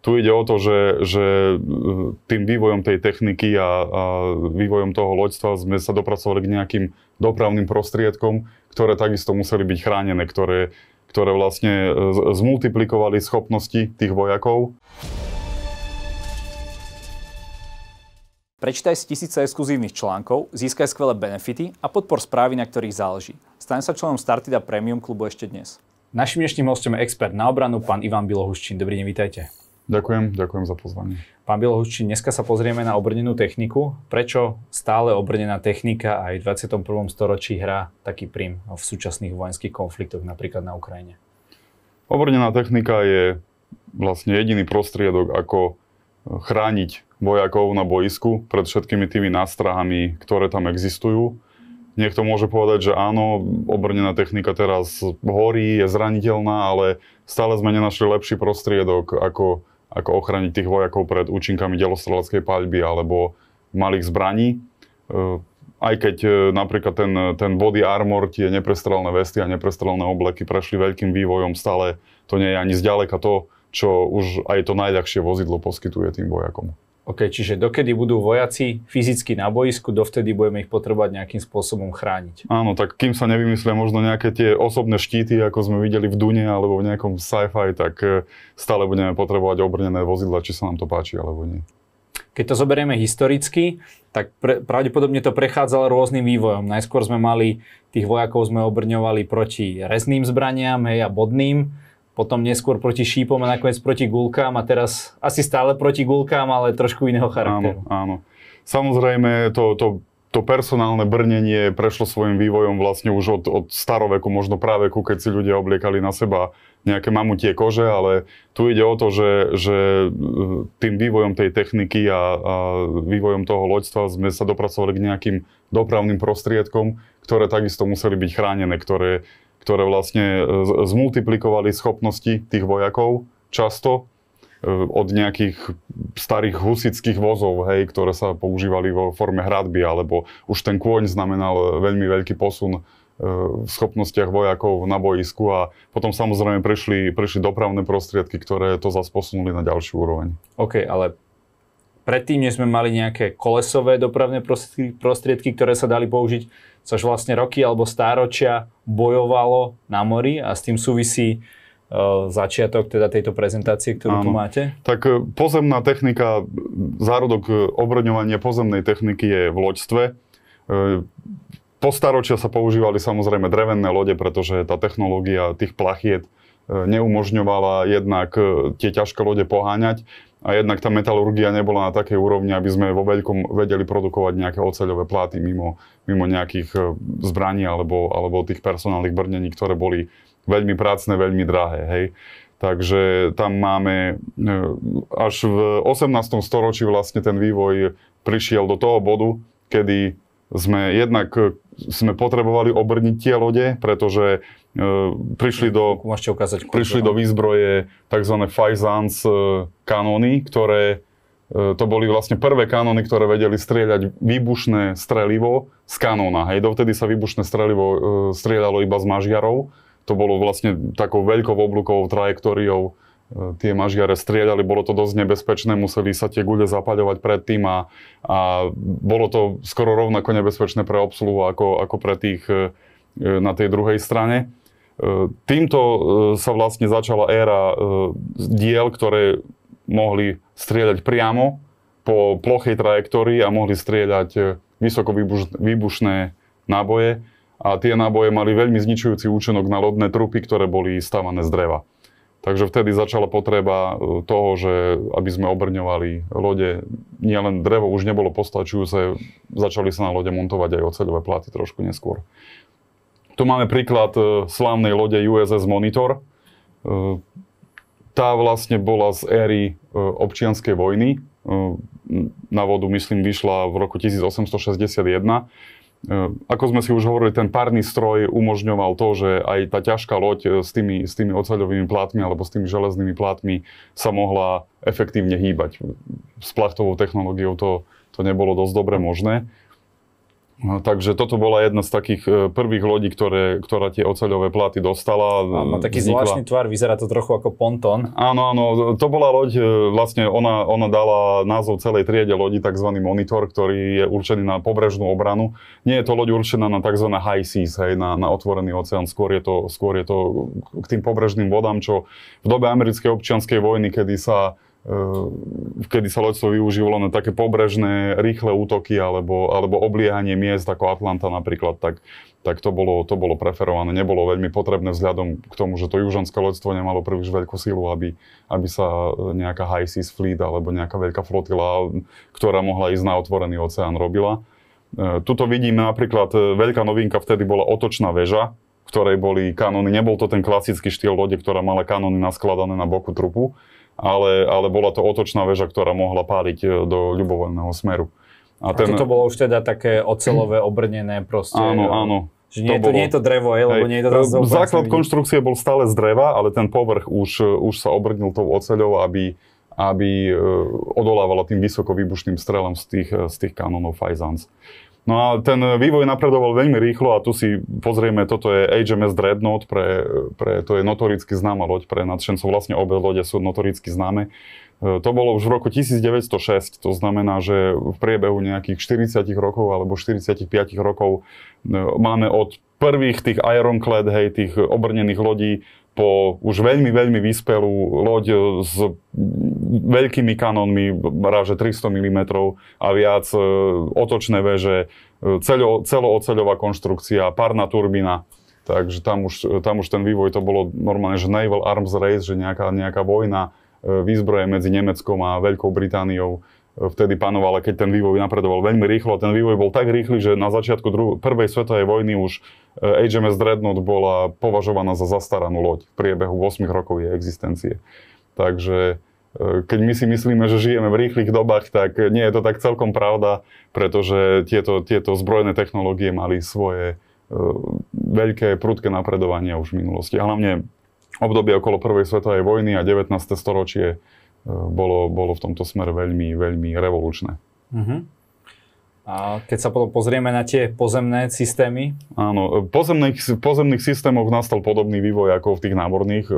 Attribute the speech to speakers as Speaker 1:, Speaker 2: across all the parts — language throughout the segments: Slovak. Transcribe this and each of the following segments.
Speaker 1: tu ide o to, že, že e, tým vývojom tej techniky a, a vývojom toho loďstva sme sa dopracovali k nejakým dopravným prostriedkom, ktoré takisto museli byť chránené, ktoré, ktoré vlastne e, zmultiplikovali schopnosti tých vojakov. Prečítaj si tisíce exkluzívnych
Speaker 2: článkov, získaj skvelé benefity a podpor správy, na ktorých záleží. Staň sa členom Startida Premium klubu ešte dnes. Našim dnešným hostom je expert na obranu, pán Ivan Bilohuščín. Dobrý deň, vítajte. Ďakujem, ďakujem za pozvanie. Pán Bielohuščín, dneska sa pozrieme na obrnenú techniku. Prečo stále obrnená technika aj v 21. storočí hrá taký prím v súčasných vojenských konfliktoch, napríklad na Ukrajine?
Speaker 1: Obrnená technika je vlastne jediný prostriedok, ako chrániť vojakov na boisku pred všetkými tými nástrahami, ktoré tam existujú. Niekto môže povedať, že áno, obrnená technika teraz horí, je zraniteľná, ale stále sme nenašli lepší prostriedok, ako ako ochraniť tých vojakov pred účinkami delostreleckej paľby alebo malých zbraní. E, aj keď e, napríklad ten, ten body armor, tie neprestrelné vesty a neprestrelné obleky prešli veľkým vývojom, stále to nie je ani zďaleka to, čo už aj to najľahšie vozidlo poskytuje tým vojakom.
Speaker 2: OK, čiže dokedy budú vojaci fyzicky na boisku, dovtedy budeme ich potrebovať nejakým spôsobom chrániť.
Speaker 1: Áno, tak kým sa nevymyslia možno nejaké tie osobné štíty, ako sme videli v Dune alebo v nejakom sci-fi, tak e, stále budeme potrebovať obrnené vozidla, či sa nám to páči alebo nie.
Speaker 2: Keď to zoberieme historicky, tak pre, pravdepodobne to prechádzalo rôznym vývojom. Najskôr sme mali, tých vojakov sme obrňovali proti rezným zbraniam hej, a bodným potom neskôr proti šípom a nakoniec proti gulkám a teraz
Speaker 1: asi stále proti gulkám, ale trošku iného charakteru. Áno, áno. Samozrejme, to, to to personálne brnenie prešlo svojim vývojom vlastne už od, od staroveku, možno práveku, keď si ľudia obliekali na seba nejaké mamutie kože, ale tu ide o to, že, že e, tým vývojom tej techniky a, a vývojom toho loďstva sme sa dopracovali k nejakým dopravným prostriedkom, ktoré takisto museli byť chránené, ktoré ktoré vlastne e, zmultiplikovali schopnosti tých vojakov často e, od nejakých starých husických vozov, hej, ktoré sa používali vo forme hradby, alebo už ten kôň znamenal e, veľmi veľký posun v schopnostiach vojakov na boisku a potom samozrejme prišli prišli dopravné prostriedky, ktoré to zase posunuli na ďalší úroveň.
Speaker 2: OK, ale predtým, než sme mali nejaké kolesové dopravné prostriedky ktoré sa dali použiť, sa už vlastne roky alebo stáročia bojovalo na mori a s tým súvisí e, začiatok teda tejto prezentácie, ktorú Áno. tu máte?
Speaker 1: Tak e, pozemná technika, zárodok e, obroňovania pozemnej techniky je v loďstve. Po staročia sa používali samozrejme drevené lode, pretože tá technológia tých plachiet neumožňovala jednak tie ťažké lode poháňať a jednak tá metalurgia nebola na takej úrovni, aby sme vo veľkom vedeli produkovať nejaké oceľové pláty mimo, mimo nejakých e, zbraní alebo, alebo tých personálnych brnení, ktoré boli veľmi prácne, veľmi drahé. Hej. Takže tam máme, e, až v 18. storočí vlastne ten vývoj prišiel do toho bodu, kedy sme jednak e, sme potrebovali obrniť tie lode, pretože E, prišli do, Môžete ukázať, prišli do výzbroje tzv. Faisans e, kanóny, ktoré e, to boli vlastne prvé kanóny, ktoré vedeli strieľať výbušné strelivo z kanóna. Hej, dovtedy sa výbušné strelivo strieľalo iba z mažiarov. To bolo vlastne takou veľkou oblúkovou trajektóriou tie mažiare strieľali, bolo to dosť nebezpečné, museli sa tie guľe zapaľovať predtým a, a bolo to skoro rovnako nebezpečné pre obsluhu ako, ako pre tých na tej druhej strane. E, týmto e, sa vlastne začala éra e, diel, ktoré mohli strieľať priamo po plochej trajektórii a mohli strieľať vysoko výbušné náboje. A tie náboje mali veľmi zničujúci účinok na lodné trupy, ktoré boli stávané z dreva. Takže vtedy začala potreba toho, že aby sme obrňovali lode, nielen drevo už nebolo postačujúce, začali sa na lode montovať aj oceľové platy trošku neskôr. Tu máme príklad e, slávnej lode USS Monitor. E, tá vlastne bola z éry e, občianskej vojny. Na vodu, myslím, vyšla v roku 1861. Ako sme si už hovorili, ten párny stroj umožňoval to, že aj tá ťažká loď s tými, s tými ocaľovými plátmi alebo s tými železnými plátmi sa mohla efektívne hýbať. S plachtovou technológiou to, to nebolo dosť dobre možné. No, takže toto bola jedna z takých e, prvých lodí, ktoré, ktorá tie oceľové pláty dostala. Má taký vznikla. zvláštny
Speaker 2: tvar, vyzerá to trochu ako pontón.
Speaker 1: Áno, áno, to bola loď, e, vlastne ona, ona dala názov celej triede lodi, tzv. monitor, ktorý je určený na pobrežnú obranu. Nie je to loď určená na tzv. high seas, hej, na, na otvorený oceán, skôr je, to, skôr je to k tým pobrežným vodám, čo v dobe americkej občianskej vojny, kedy sa Eh, kedy sa loďstvo využívalo na také pobrežné, rýchle útoky alebo, alebo obliehanie miest ako Atlanta napríklad, tak, tak to, bolo, to bolo preferované. Nebolo veľmi potrebné vzhľadom k tomu, že to južanské loďstvo nemalo príliš veľkú silu, aby, aby sa eh, nejaká high seas fleet alebo nejaká veľká flotila, eh, ktorá mohla ísť na otvorený oceán, robila. Tuto vidíme napríklad, veľká novinka vtedy bola otočná väža, ktorej boli kanóny. Nebol to ten klasický štýl lode, ktorá mala kanóny naskladané na boku trupu, ale, ale bola to otočná väža, ktorá mohla páliť e, do ľubovoľného smeru. A, ten... a to
Speaker 2: bolo už teda také ocelové, obrnené proste. Áno, e, áno. Že nie, to, je to, bolo... nie je to drevo, je, lebo Hej. nie je to tam zobrať, Základ konštrukcie
Speaker 1: bol stále z dreva, ale ten povrch už, e, už sa obrnil tou oceľou, aby, aby odolávala tým vysoko výbušným strelom z tých, z tých kanónov Fajzans. No a ten vývoj napredoval veľmi rýchlo a tu si pozrieme, toto je HMS Dreadnought, pre, pre, to je notoricky známa loď pre nadšencov, vlastne obe lode sú notoricky známe. E, to bolo už v roku 1906, to znamená, že v priebehu nejakých 40 rokov alebo 45 rokov e, máme od prvých tých Ironclad, hej, tých obrnených lodí po už veľmi, veľmi vyspelú loď s veľkými kanónmi, ráže 300 mm a viac, e, otočné veže, e, celo, celooceľová konštrukcia, párna turbina, Takže tam už, tam už ten vývoj to bolo normálne, že naval arms race, že nejaká, nejaká vojna e, výzbroje medzi Nemeckom a Veľkou Britániou vtedy panovala, keď ten vývoj napredoval veľmi rýchlo. Ten vývoj bol tak rýchly, že na začiatku dru- prvej svetovej vojny už HMS eh, Dreadnought bola považovaná za zastaranú loď v priebehu 8 rokov jej existencie. Takže eh, keď my si myslíme, že žijeme v rýchlych dobách, tak nie je to tak celkom pravda, pretože tieto, tieto zbrojné technológie mali svoje e, veľké prudké napredovanie už v minulosti. Hlavne obdobie okolo Prvej svetovej vojny a 19. storočie bolo, bolo v tomto smere veľmi, veľmi revolučné. Uh-huh. A keď sa potom pozrieme na tie pozemné systémy? Áno, v e, pozemných, pozemných systémoch nastal podobný vývoj ako v tých námorných. E,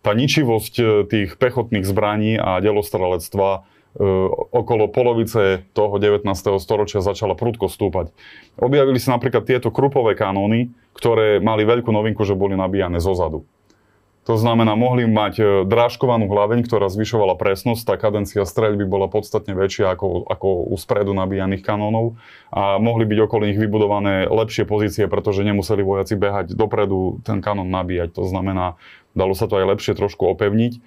Speaker 1: tá ničivosť e, tých pechotných zbraní a delostrelectva okolo polovice toho 19. storočia začala prudko stúpať. Objavili sa napríklad tieto krupové kanóny, ktoré mali veľkú novinku, že boli nabíjane zozadu. To znamená, mohli mať e, drážkovanú hlaveň, ktorá zvyšovala presnosť, tá kadencia streľby bola podstatne väčšia ako, ako u spredu nabíjaných kanónov a mohli byť okolo nich vybudované lepšie pozície, pretože nemuseli vojaci behať dopredu ten kanón nabíjať. To znamená, dalo sa to aj lepšie trošku opevniť. E,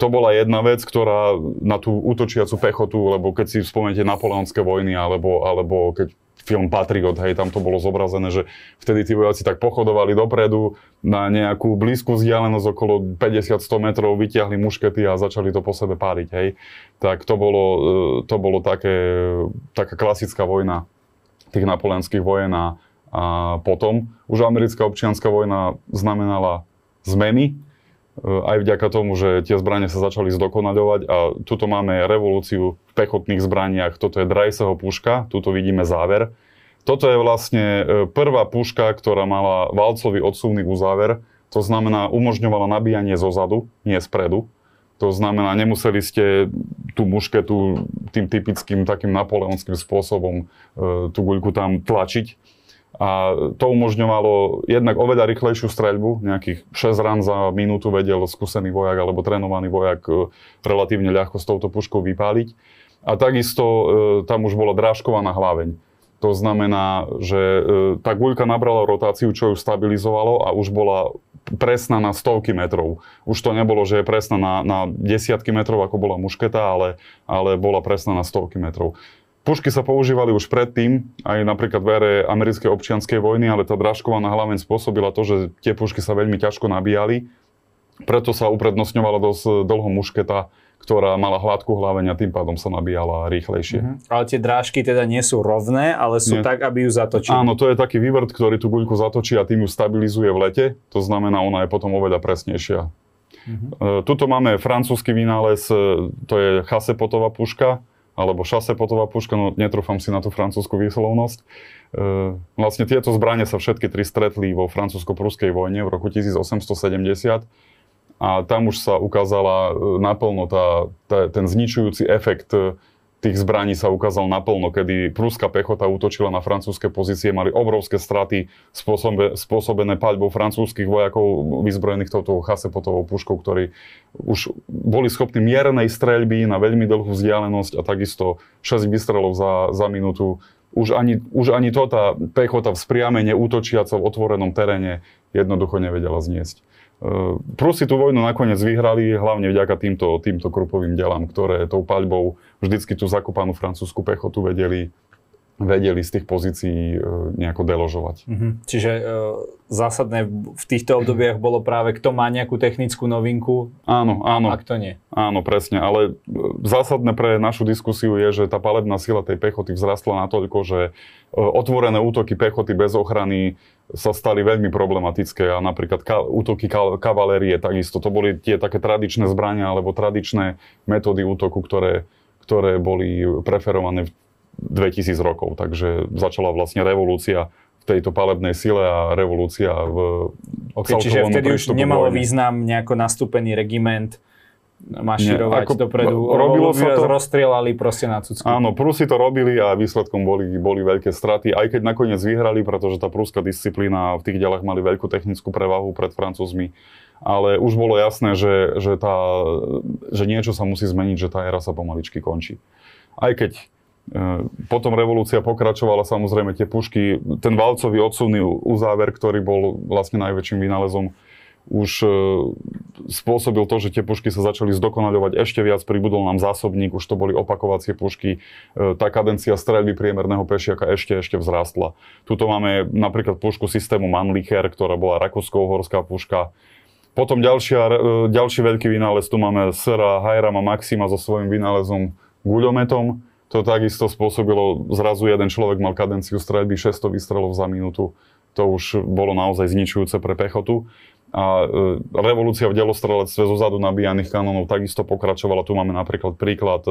Speaker 1: to bola jedna vec, ktorá na tú útočiacu pechotu, lebo keď si spomenete napoleonské vojny, alebo, alebo keď film Patriot, hej, tam to bolo zobrazené, že vtedy tí vojaci tak pochodovali dopredu na nejakú blízku vzdialenosť okolo 50-100 metrov, vytiahli muškety a začali to po sebe páriť, hej. Tak to bolo, e, to bolo také, taká klasická vojna tých napoleonských vojen a, a potom už americká občianská vojna znamenala zmeny E, aj vďaka tomu, že tie zbranie sa začali zdokonaľovať a tuto máme revolúciu v pechotných zbraniach. Toto je Drajseho puška, tuto vidíme záver. Toto je vlastne e, prvá puška, ktorá mala valcový odsúvny uzáver. To znamená, umožňovala nabíjanie zo zadu, nie spredu. To znamená, nemuseli ste tú mušketu tým typickým takým napoleonským spôsobom, e, tú guľku tam tlačiť a to umožňovalo jednak oveľa rýchlejšiu streľbu, nejakých 6 ran za minútu vedel skúsený vojak alebo trénovaný vojak e, relatívne ľahko s touto puškou vypáliť. A takisto e, tam už bola drážkovaná hlaveň. To znamená, že e, tá guľka nabrala rotáciu, čo ju stabilizovalo a už bola presná na stovky metrov. Už to nebolo, že je presná na, na desiatky metrov, ako bola mušketa, ale, ale bola presná na stovky metrov. Pušky sa používali už predtým, aj napríklad v ére americkej občianskej vojny, ale tá dražkovaná hlavne spôsobila to, že tie pušky sa veľmi ťažko nabíjali. Preto sa uprednostňovala dosť dlho mušketa, ktorá mala hladkú hlaveň a tým pádom sa nabíjala rýchlejšie. Mm-hmm. Uh-huh. Ale tie drážky teda nie sú rovné, ale sú nie. tak, aby ju zatočili. Áno, to je taký vývrt, ktorý tú guľku zatočí a tým ju stabilizuje v lete. To znamená, ona je potom oveľa presnejšia. Mm-hmm. Uh-huh. Tuto máme francúzsky vynález, e, to je chasepotová puška alebo šasepotová puška, no netrúfam si na tú francúzsku výslovnosť. E, vlastne tieto zbranie sa všetky tri stretli vo francúzsko-pruskej vojne v roku 1870 a tam už sa ukázala e, naplno tá, tá, ten zničujúci efekt e, tých zbraní sa ukázal naplno, kedy prúska pechota útočila na francúzske pozície, mali obrovské straty spôsobe, spôsobené paľbou francúzskych vojakov vyzbrojených touto chasepotovou puškou, ktorí už boli schopní miernej streľby na veľmi dlhú vzdialenosť a takisto 6 vystrelov za, za minútu. Už ani, už ani to tá pechota v spriamene útočiacov otvorenom teréne jednoducho nevedela zniesť. E, Prusy tú vojnu nakoniec vyhrali hlavne vďaka týmto, týmto krupovým delám, ktoré tou paľbou vždycky tú zakopanú francúzsku pechotu vedeli vedeli z tých pozícií e, nejako deložovať.
Speaker 2: Mm-hmm. Čiže e, zásadné v týchto obdobiach bolo práve, kto má nejakú technickú novinku
Speaker 1: áno, áno, a kto nie. Áno, presne, ale e, zásadné pre našu diskusiu je, že tá palebná sila tej pechoty vzrastla natoľko, že e, otvorené útoky pechoty bez ochrany sa stali veľmi problematické a napríklad ka- útoky ka- kavalérie takisto. To boli tie také tradičné zbrania alebo tradičné metódy útoku, ktoré ktoré boli preferované v 2000 rokov. Takže začala vlastne revolúcia v tejto palebnej sile a revolúcia v okay, Čiže vtedy už nemalo
Speaker 2: význam nejako nastúpený regiment maširovať Nie, ako, dopredu. Robilo sa to... Rozstrielali proste na cucky.
Speaker 1: Áno, Prusy to robili a výsledkom boli, boli veľké straty, aj keď nakoniec vyhrali, pretože tá pruská disciplína v tých ďalách mali veľkú technickú prevahu pred Francúzmi. Ale už bolo jasné, že, že, tá, že niečo sa musí zmeniť, že tá éra sa pomaličky končí. Aj keď E, potom revolúcia pokračovala, samozrejme tie pušky, ten valcový odsunný uzáver, ktorý bol vlastne najväčším vynálezom, už e, spôsobil to, že tie pušky sa začali zdokonaľovať ešte viac, pribudol nám zásobník, už to boli opakovacie pušky, e, tá kadencia streľby priemerného pešiaka ešte, ešte vzrastla. Tuto máme napríklad pušku systému Manlicher, ktorá bola rakúsko-uhorská puška, potom ďalšia, ďalší veľký vynález, tu máme Sera Hajrama Maxima so svojím vynálezom guľometom, to takisto spôsobilo, zrazu jeden človek mal kadenciu streľby 600 výstrelov za minútu. To už bolo naozaj zničujúce pre pechotu. A e, revolúcia v delostrelectve zo zadu nabíjaných kanónov takisto pokračovala. Tu máme napríklad príklad e,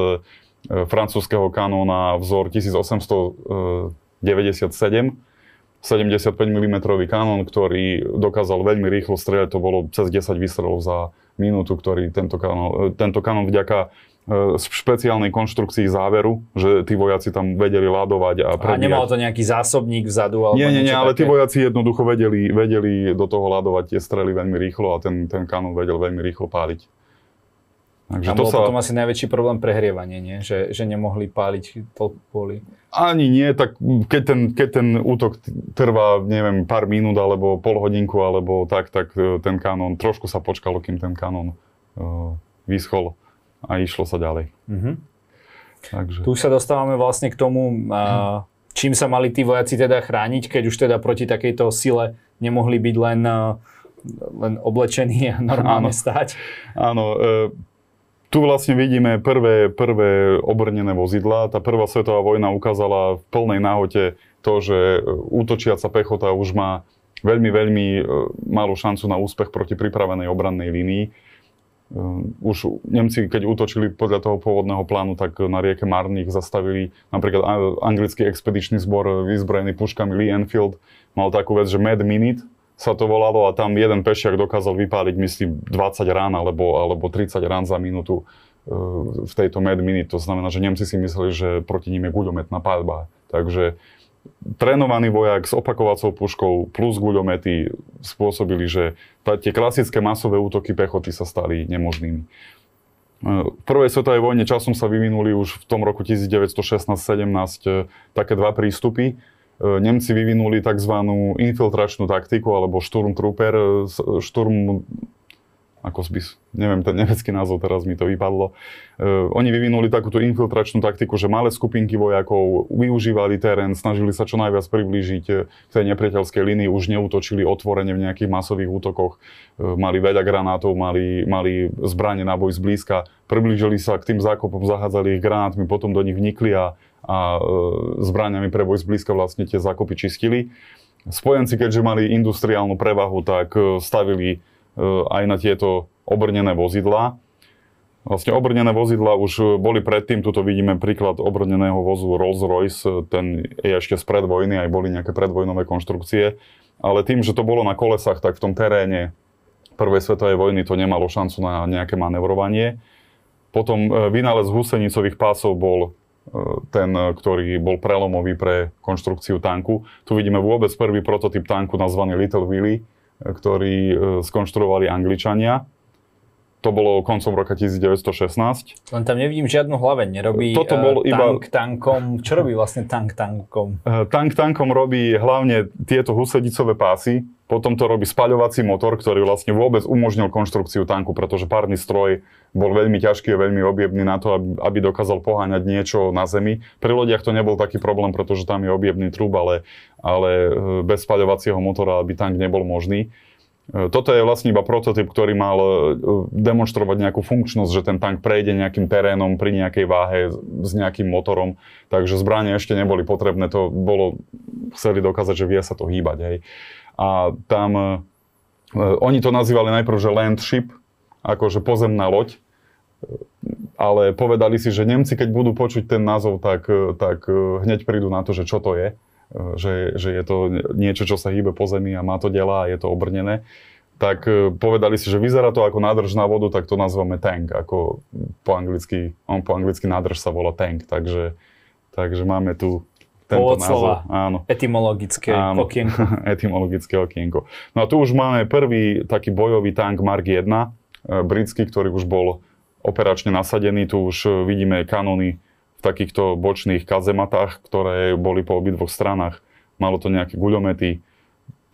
Speaker 1: e francúzského kanóna vzor 1897, 75 mm kanón, ktorý dokázal veľmi rýchlo strieľať, to bolo cez 10 výstrelov za minútu, ktorý tento kanón, e, tento kanón vďaka E, v špeciálnej konštrukcii záveru, že tí vojaci tam vedeli ladovať a prebíjať. A nemal to
Speaker 2: nejaký zásobník vzadu? Alebo nie, nie, nie, ale tí
Speaker 1: vojaci jednoducho vedeli, vedeli do toho ladovať tie strely veľmi rýchlo a ten, ten kanón vedel veľmi rýchlo páliť. Takže a to bol sa... potom
Speaker 2: asi najväčší problém prehrievanie, nie? Že, že nemohli páliť to kvôli...
Speaker 1: Ani nie, tak keď ten, keď ten útok trvá, neviem, pár minút alebo pol hodinku alebo tak, tak e, ten kanón, trošku sa počkalo, kým ten kanón uh, e, vyschol a išlo sa ďalej. Mm-hmm. Takže.
Speaker 2: Tu sa dostávame vlastne k tomu, a, čím sa mali tí vojaci teda chrániť, keď už teda proti takejto sile nemohli byť len, len oblečení a normálne áno. stať.
Speaker 1: Áno, e, tu vlastne vidíme prvé, prvé obrnené vozidla. Tá prvá svetová vojna ukázala v plnej náhote to, že e, útočiaca pechota už má veľmi, veľmi e, malú šancu na úspech proti pripravenej obrannej línii. Ehm, už Nemci, keď útočili podľa toho pôvodného plánu, tak na rieke Marných zastavili napríklad anglický expedičný zbor vyzbrojený puškami Lee Enfield. Mal takú vec, že Mad Minute sa to volalo a tam jeden pešiak dokázal vypáliť, myslím, 20 rán alebo, alebo 30 rán za minútu ehm, v tejto Mad Minute. To znamená, že Nemci si mysleli, že proti ním je guľometná palba. Takže trénovaný vojak s opakovacou puškou plus guľomety spôsobili, že tie klasické masové útoky pechoty sa stali nemožnými. E, v prvej svetovej vojne časom sa vyvinuli už v tom roku 1916-17 e, také dva prístupy. E, Nemci vyvinuli tzv. infiltračnú taktiku alebo Sturmtrooper, Sturm ako by, Neviem, ten nemecký názov teraz mi to vypadlo. E, oni vyvinuli takúto infiltračnú taktiku, že malé skupinky vojakov využívali terén, snažili sa čo najviac priblížiť e, k tej nepriateľskej línii, už neútočili otvorene v nejakých masových útokoch, e, mali veľa granátov, mali, mali zbranie na boj zblízka, priblížili sa k tým zákopom, zahádzali ich granátmi, potom do nich vnikli a, a e, zbraniami pre boj zblízka vlastne tie zákopy čistili. Spojenci, keďže mali industriálnu prevahu, tak e, stavili E, aj na tieto obrnené vozidlá. Vlastne obrnené vozidla už e, boli predtým, tuto vidíme príklad obrneného vozu Rolls-Royce, e, ten je ešte spred vojny, aj boli nejaké predvojnové konštrukcie, ale tým, že to bolo na kolesách, tak v tom teréne prvej svetovej vojny to nemalo šancu na nejaké manevrovanie. Potom vynález husenicových pásov bol ten, ktorý bol prelomový pre konštrukciu tanku. Tu vidíme vôbec prvý prototyp tanku nazvaný Little Willy, ktorý e, skonštruovali Angličania. To bolo koncom roka 1916. Len tam nevidím žiadnu hlave, Nerobí e, Toto bol e, tank
Speaker 2: iba... tankom. Čo robí vlastne tank tankom?
Speaker 1: Tank tankom robí hlavne tieto husedicové pásy, potom to robí spaľovací motor, ktorý vlastne vôbec umožnil konštrukciu tanku, pretože párny stroj bol veľmi ťažký a veľmi objemný na to, aby, aby dokázal poháňať niečo na zemi. Pri lodiach to nebol taký problém, pretože tam je objemný trúb, ale, ale e, bez spaľovacieho motora by tank nebol možný. E, toto je vlastne iba prototyp, ktorý mal e, demonstrovať nejakú funkčnosť, že ten tank prejde nejakým terénom pri nejakej váhe s nejakým motorom, takže zbranie ešte neboli potrebné, to bolo, chceli dokázať, že vie sa to hýbať. Hej a tam e, oni to nazývali najprv, že landship, akože pozemná loď, e, ale povedali si, že Nemci, keď budú počuť ten názov, tak, e, tak e, hneď prídu na to, že čo to je, že, že je to niečo, čo sa hýbe po zemi a má to dela a je to obrnené tak povedali si, že vyzerá to ako nádrž na vodu, tak to nazvame tank, ako po anglicky, on po anglicky nádrž sa volá tank, takže, takže máme tu tento názov. Áno. Etymologické áno. okienko. Etymologické okienko. No a tu už máme prvý taký bojový tank Mark 1, e, britský, ktorý už bol operačne nasadený. Tu už e, vidíme kanóny v takýchto bočných kazematách, ktoré boli po obidvoch stranách. Malo to nejaké guľomety,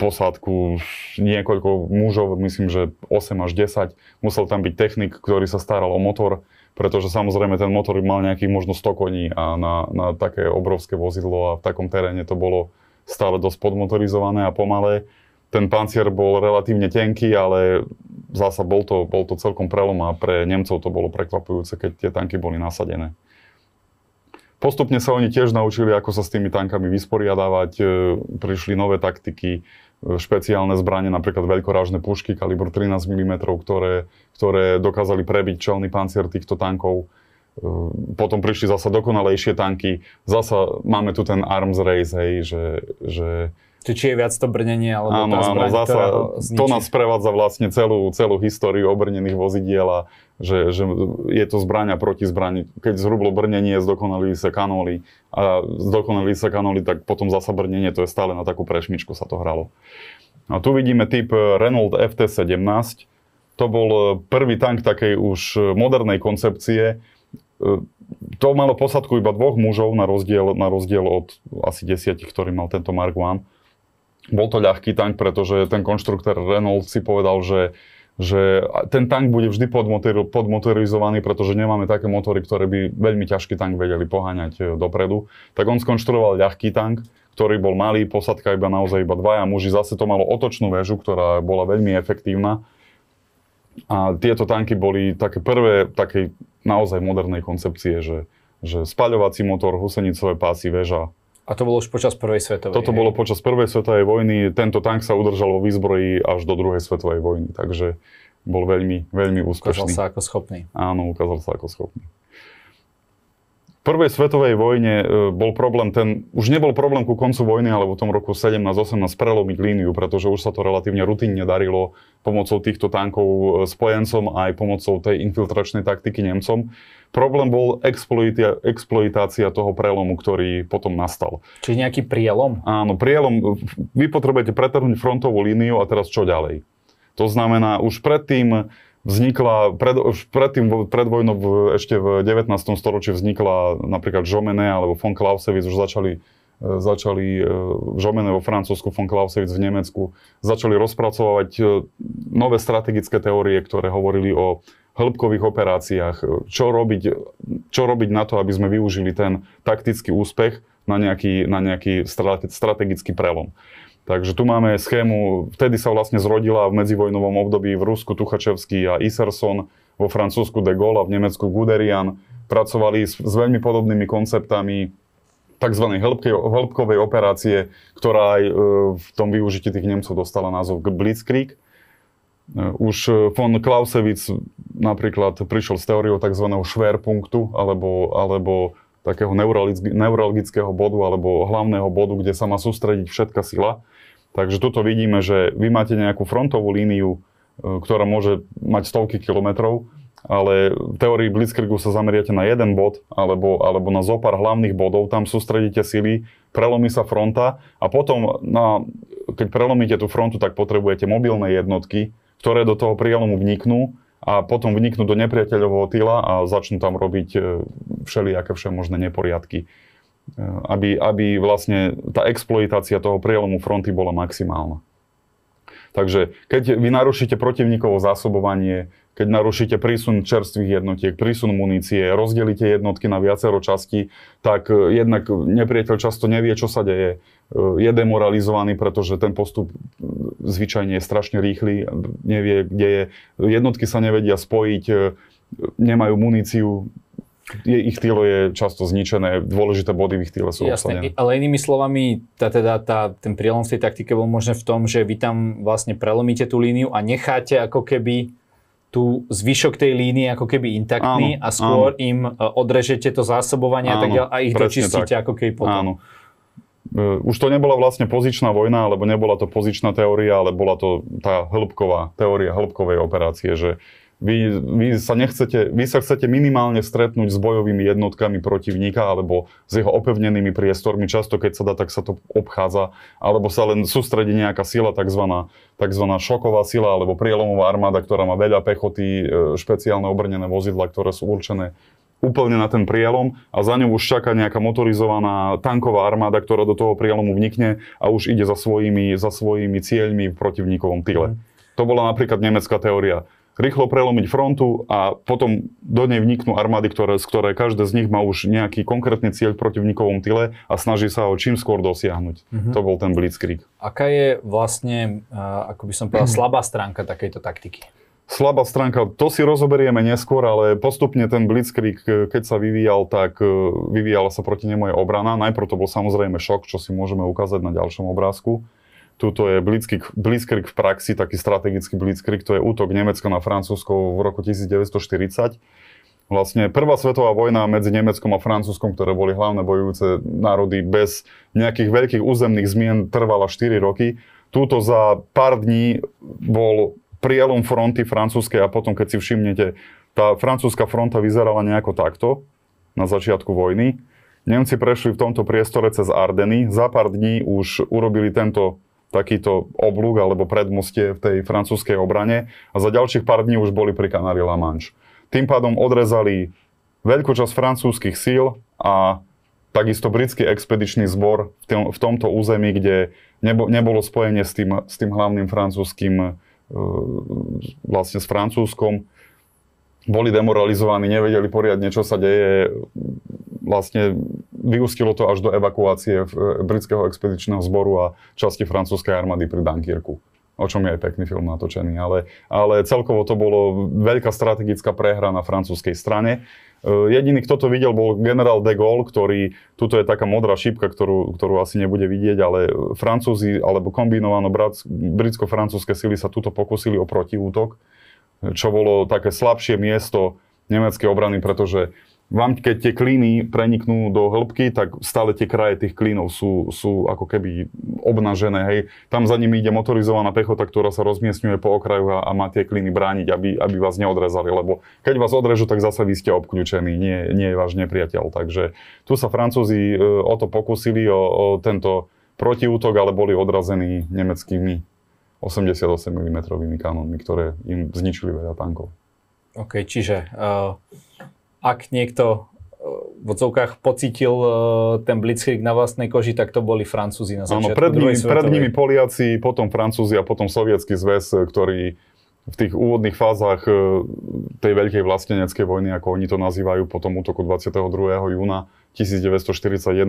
Speaker 1: posádku niekoľko mužov, myslím, že 8 až 10. Musel tam byť technik, ktorý sa staral o motor, pretože samozrejme ten motor mal nejakých možno 100 koní a na, na také obrovské vozidlo a v takom teréne to bolo stále dosť podmotorizované a pomalé. Ten pancier bol relatívne tenký, ale zasa bol to, bol to celkom prelom a pre Nemcov to bolo prekvapujúce, keď tie tanky boli nasadené. Postupne sa oni tiež naučili, ako sa s tými tankami vysporiadávať, e, prišli nové taktiky, špeciálne zbranie, napríklad veľkorážne pušky kalibr 13 mm, ktoré, ktoré dokázali prebiť čelný pancier týchto tankov. Ehm, potom prišli zasa dokonalejšie tanky. Zasa máme tu ten arms race, hej, že, že Či,
Speaker 2: či je viac to brnenie,
Speaker 1: alebo áno, tá zbraň, áno, zasa, to nás prevádza vlastne celú, celú históriu obrnených vozidiel a že, že je to zbraňa proti zbrani. Keď zhrublo brnenie, zdokonalí sa kanóly a zdokonalí sa kanóly, tak potom zasa brnenie, to je stále na takú prešmičku sa to hralo. A tu vidíme typ Renault FT-17. To bol eh, prvý tank takej už eh, modernej koncepcie. Eh, to malo posadku iba dvoch mužov na rozdiel, na rozdiel od asi desiatich, ktorý mal tento Mark I. Bol to ľahký tank, pretože ten konštruktor Renault si povedal, že uh, že ten tank bude vždy podmotor, podmotorizovaný, pretože nemáme také motory, ktoré by veľmi ťažký tank vedeli poháňať e, dopredu. Tak on skonštruoval ľahký tank, ktorý bol malý, posadka iba naozaj iba dvaja muži, zase to malo otočnú väžu, ktorá bola veľmi efektívna. A tieto tanky boli také prvé, takej naozaj modernej koncepcie, že, že spaľovací motor, husenicové pásy, väža, a to bolo už počas prvej svetovej. Toto hej? bolo počas prvej svetovej vojny. Tento tank sa udržal vo výzbroji až do druhej svetovej vojny, takže bol veľmi, veľmi úspešný. Ukázal sa ako schopný. Áno, ukázal sa ako schopný. V prvej svetovej vojne e, bol problém ten, už nebol problém ku koncu vojny, ale v tom roku 17-18 prelomiť líniu, pretože už sa to relatívne rutinne darilo pomocou týchto tankov e, spojencom aj pomocou tej infiltračnej taktiky Nemcom. Problém bol exploitia, exploitácia toho prelomu, ktorý potom nastal. Čiže nejaký prielom? Áno, prielom. Vy potrebujete pretrhnúť frontovú líniu a teraz čo ďalej? To znamená, už predtým vznikla, pred, predtým, pred vojnou v, ešte v 19. storočí vznikla napríklad Jomene alebo von Clausewitz, už začali e, začali Žomene e, vo Francúzsku, von Clausewitz v Nemecku, začali rozpracovať e, nové strategické teórie, ktoré hovorili o hĺbkových operáciách, e, čo robiť, čo robiť na to, aby sme využili ten taktický úspech na nejaký, na nejaký strategický prelom. Takže tu máme schému, vtedy sa vlastne zrodila v medzivojnovom období v Rusku Tuchačevský a Iserson, vo Francúzsku de Gaulle a v Nemecku Guderian. Pracovali s, s veľmi podobnými konceptami tzv. Hĺbkej, hĺbkovej operácie, ktorá aj e, v tom využití tých Nemcov dostala názov Blitzkrieg už e, von Clausewitz napríklad prišiel s teóriou tzv. šverpunktu alebo, alebo takého neurologického bodu alebo hlavného bodu, kde sa má sústrediť všetka sila. Takže tuto vidíme, že vy máte nejakú frontovú líniu, e, ktorá môže mať stovky kilometrov, ale v teórii Blitzkriegu sa zameriate na jeden bod alebo, alebo na zopár hlavných bodov, tam sústredíte sily, prelomí sa fronta a potom, na, keď prelomíte tú frontu, tak potrebujete mobilné jednotky, ktoré do toho prielomu vniknú a potom vniknú do nepriateľového tyla a začnú tam robiť e, všelijaké všemožné neporiadky. E, aby, aby vlastne tá exploitácia toho prielomu fronty bola maximálna. Takže keď vy narušíte protivníkovo zásobovanie, keď narušíte prísun čerstvých jednotiek, prísun munície, rozdelíte jednotky na viacero častí, tak e, jednak nepriateľ často nevie, čo sa deje. E, je demoralizovaný, pretože ten postup zvyčajne je strašne rýchly, e, nevie, kde je. Jednotky sa nevedia spojiť, nemajú muníciu, je, ich týlo je často zničené, dôležité body v ich týle sú Jasne,
Speaker 2: obsadené. Ale inými slovami, tá, teda, tá, ten prielom v tej taktike bol možné v tom, že vy tam vlastne prelomíte tú líniu a necháte ako keby tu zvyšok tej línie ako keby intaktný áno, a skôr áno. im e, odrežete to zásobovanie áno, a, tak, a ich dočistíte tak. ako
Speaker 1: keby potom. Áno. E, už to nebola vlastne pozičná vojna, alebo nebola to pozičná teória, ale bola to tá hĺbková teória hĺbkovej operácie, že uh, vy, vy, sa nechcete, vy sa chcete minimálne stretnúť s bojovými jednotkami protivníka alebo s jeho opevnenými priestormi. Často, keď sa dá, tak sa to obchádza. Alebo sa len sústredí nejaká sila, tzv. tzv. šoková sila alebo prielomová armáda, ktorá má veľa pechoty, e, špeciálne obrnené vozidla, ktoré sú určené úplne na ten prielom a za ňou už čaká nejaká motorizovaná tanková armáda, ktorá do toho prielomu vnikne a už ide za svojimi, za svojimi cieľmi v protivníkovom tyle. Mhm. To bola napríklad nemecká teória rýchlo prelomiť frontu a potom do nej vniknú armády, ktoré, z ktoré každé z nich má už nejaký konkrétny cieľ v protivníkovom tyle a snaží sa ho čím skôr dosiahnuť. Mm-hmm. To bol ten blitzkrieg.
Speaker 2: Aká je vlastne, ako by som povedal, slabá stránka takejto taktiky?
Speaker 1: Slabá stránka, to si rozoberieme neskôr, ale postupne ten Blitzkrieg, e, keď sa vyvíjal, tak e, vyvíjala sa proti nemu aj obrana. Najprv to bol samozrejme šok, čo si môžeme ukázať na ďalšom obrázku Tuto je blitzkrieg, blitzkrieg v praxi, taký strategický blitzkrieg, to je útok Nemecka na Francúzsko v roku 1940. Vlastne prvá svetová vojna medzi Nemeckom a Francúzskom, ktoré boli hlavné bojujúce národy, bez nejakých veľkých územných zmien trvala 4 roky. Túto za pár dní bol prielom fronty francúzskej a potom, keď si všimnete, tá francúzska fronta vyzerala nejako takto na začiatku vojny. Nemci prešli v tomto priestore cez Ardeny. Za pár dní už urobili tento takýto oblúk alebo predmostie v tej francúzskej obrane a za ďalších pár dní už boli pri Kanári La Manche. Tým pádom odrezali veľkú časť francúzskych síl a takisto britský expedičný zbor v, v tomto území, kde nebo, nebolo spojenie s tým, s tým hlavným francúzským, e, vlastne s francúzskom, boli demoralizovaní, nevedeli poriadne, čo sa deje, vlastne vyústilo to až do evakuácie eh, britského expedičného zboru a časti francúzskej armády pri Dunkirku o čom je aj pekný film natočený, ale, ale celkovo to bolo veľká strategická prehra na francúzskej strane. Eh, jediný, kto to videl, bol generál de Gaulle, ktorý, tuto je taká modrá šípka, ktorú, ktorú asi nebude vidieť, ale Francúzi, alebo kombinováno britsko-francúzske sily sa tuto pokusili o protiútok, čo bolo také slabšie miesto nemeckej obrany, pretože vám, keď tie klíny preniknú do hĺbky, tak stále tie kraje tých klínov sú, sú ako keby obnažené. Hej. Tam za nimi ide motorizovaná pechota, ktorá sa rozmiestňuje po okraju a, a má tie klíny brániť, aby, aby vás neodrezali. Lebo keď vás odrežú, tak zase vy ste obklúčení, nie, nie je váš nepriateľ. Takže tu sa Francúzi e, o to pokusili, o, o tento protiútok, ale boli odrazení nemeckými 88 mm kanónmi, ktoré im zničili veľa tankov.
Speaker 2: OK, čiže uh, ak niekto e, v odzovkách pocítil e, ten blitzkrieg na vlastnej koži, tak to boli Francúzi na začiatku. Áno, pred nimi, pred nimi
Speaker 1: Poliaci, potom Francúzi a potom Sovietský zväz, e, ktorý v tých úvodných fázach tej veľkej vlasteneckej vojny, ako oni to nazývajú, po tom útoku 22. júna 1941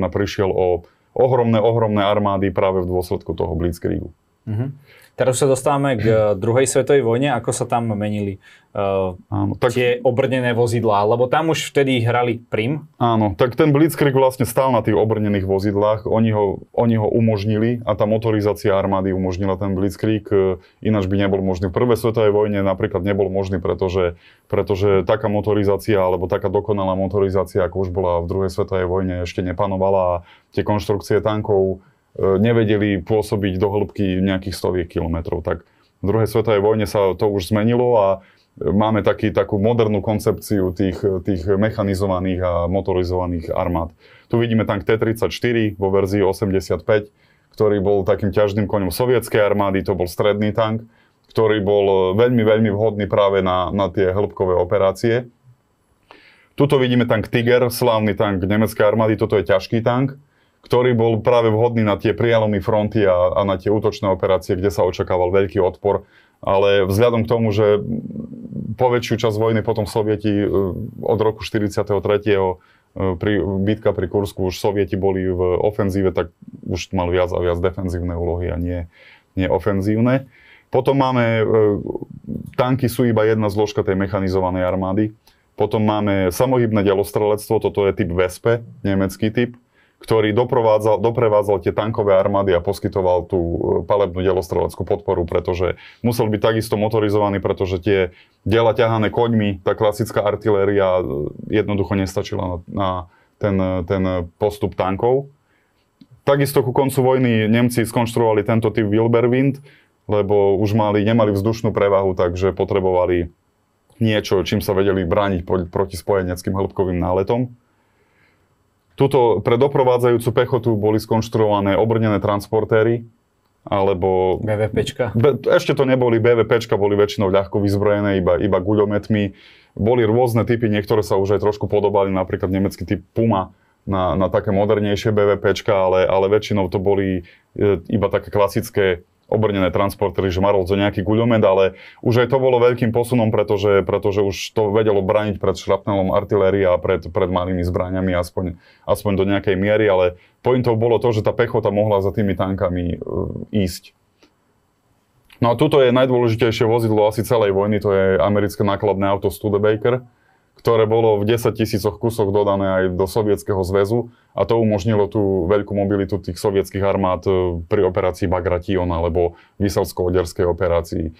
Speaker 1: prišiel o ohromné, ohromné armády práve v dôsledku toho Blitzkriegu.
Speaker 2: Uh-huh. Teraz sa dostávame k e, druhej svetovej vojne, ako sa tam menili uh, Áno, tak... tie obrnené vozidlá, lebo tam už vtedy hrali
Speaker 1: prim. Áno, tak ten Blitzkrieg vlastne stál na tých obrnených vozidlách, oni ho, oni ho umožnili a tá motorizácia armády umožnila ten Blitzkrieg, e, ináč by nebol možný. V prvej svetovej vojne napríklad nebol možný, pretože, pretože taká motorizácia alebo taká dokonalá motorizácia, ako už bola v druhej svetovej vojne, ešte nepanovala a tie konštrukcie tankov E, nevedeli pôsobiť do hĺbky nejakých stoviek kilometrov. Tak v druhej svetovej vojne sa to už zmenilo a máme taký, takú modernú koncepciu tých, tých mechanizovaných a motorizovaných armád. Tu vidíme tank T-34 vo verzii 85, ktorý bol takým ťažným koňom sovietskej armády, to bol stredný tank, ktorý bol e, veľmi, veľmi vhodný práve na, na tie hĺbkové operácie. Tuto vidíme tank Tiger, slávny tank nemeckej armády, toto je ťažký tank ktorý bol práve vhodný na tie prielomy fronty a, a na tie útočné operácie, kde sa očakával veľký odpor. Ale vzhľadom k tomu, že po väčšiu časť vojny potom Sovieti e, od roku 43. E, pri, bitka pri Kursku už Sovieti boli v ofenzíve, tak už mal viac a viac defenzívne úlohy a nie, nie ofenzívne. Potom máme, e, tanky sú iba jedna zložka tej mechanizovanej armády. Potom máme samohybné delostrelectvo, toto je typ Vespe, nemecký typ ktorý doprovádzal, doprevádzal tie tankové armády a poskytoval tú e, palebnú delostreleckú podporu, pretože musel byť takisto motorizovaný, pretože tie diela ťahané koňmi, tá klasická artiléria e, jednoducho nestačila na, na ten, e, ten postup tankov. Takisto ku koncu vojny Nemci skonštruovali tento typ Wilberwind, lebo už mali, nemali vzdušnú prevahu, takže potrebovali niečo, čím sa vedeli brániť proti spojeneckým hĺbkovým náletom. Tuto pre doprovádzajúcu pechotu boli skonštruované obrnené transportéry, alebo... BVPčka? Be, ešte to neboli BVPčka, boli väčšinou ľahko vyzbrojené iba, iba guľometmi. Boli rôzne typy, niektoré sa už aj trošku podobali, napríklad nemecký typ Puma na, na také modernejšie BVPčka, ale, ale väčšinou to boli e, iba také klasické obrnené transportery, že Marolco nejaký guľomet, ale už aj to bolo veľkým posunom, pretože, pretože už to vedelo braniť pred šrapnelom artilérie a pred, pred malými zbraniami aspoň, aspoň do nejakej miery, ale pointou bolo to, že tá pechota mohla za tými tankami e, ísť. No a tuto je najdôležitejšie vozidlo asi celej vojny, to je americké nákladné auto Studebaker, ktoré bolo v 10 tisícoch kusoch dodané aj do Sovietskeho zväzu a to umožnilo tú veľkú mobilitu tých sovietských armád e, pri operácii Bagration alebo Vyselsko-Oderskej operácii. E,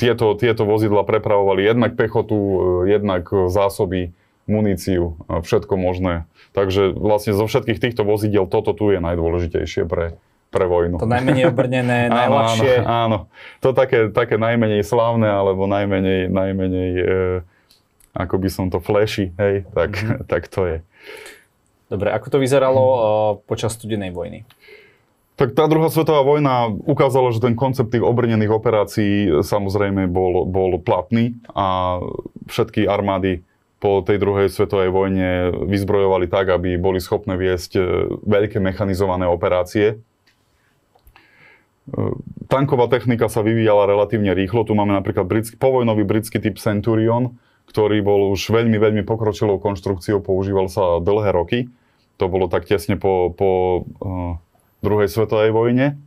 Speaker 1: tieto, tieto vozidla prepravovali jednak pechotu, e, jednak zásoby, muníciu, všetko možné. Takže vlastne zo všetkých týchto vozidel toto tu je najdôležitejšie pre, pre vojnu. To najmenej obrnené, najľahšie. Áno, áno, áno. To také, také najmenej slávne alebo najmenej, najmenej e, ako by som to fleši, hej, tak, mm-hmm. tak to je. Dobre, ako to vyzeralo uh, počas studenej vojny? Tak tá druhá svetová vojna ukázala, že ten koncept tých obrnených operácií eh, samozrejme bol, bol platný a všetky armády po tej druhej svetovej vojne vyzbrojovali tak, aby boli schopné viesť eh, veľké mechanizované operácie. Tanková technika sa vyvíjala relatívne rýchlo. Tu máme napríklad britský, povojnový britský typ Centurion, ktorý bol už veľmi, veľmi pokročilou konštrukciou, používal sa dlhé roky. To bolo tak tesne po, po eh, druhej svetovej vojne.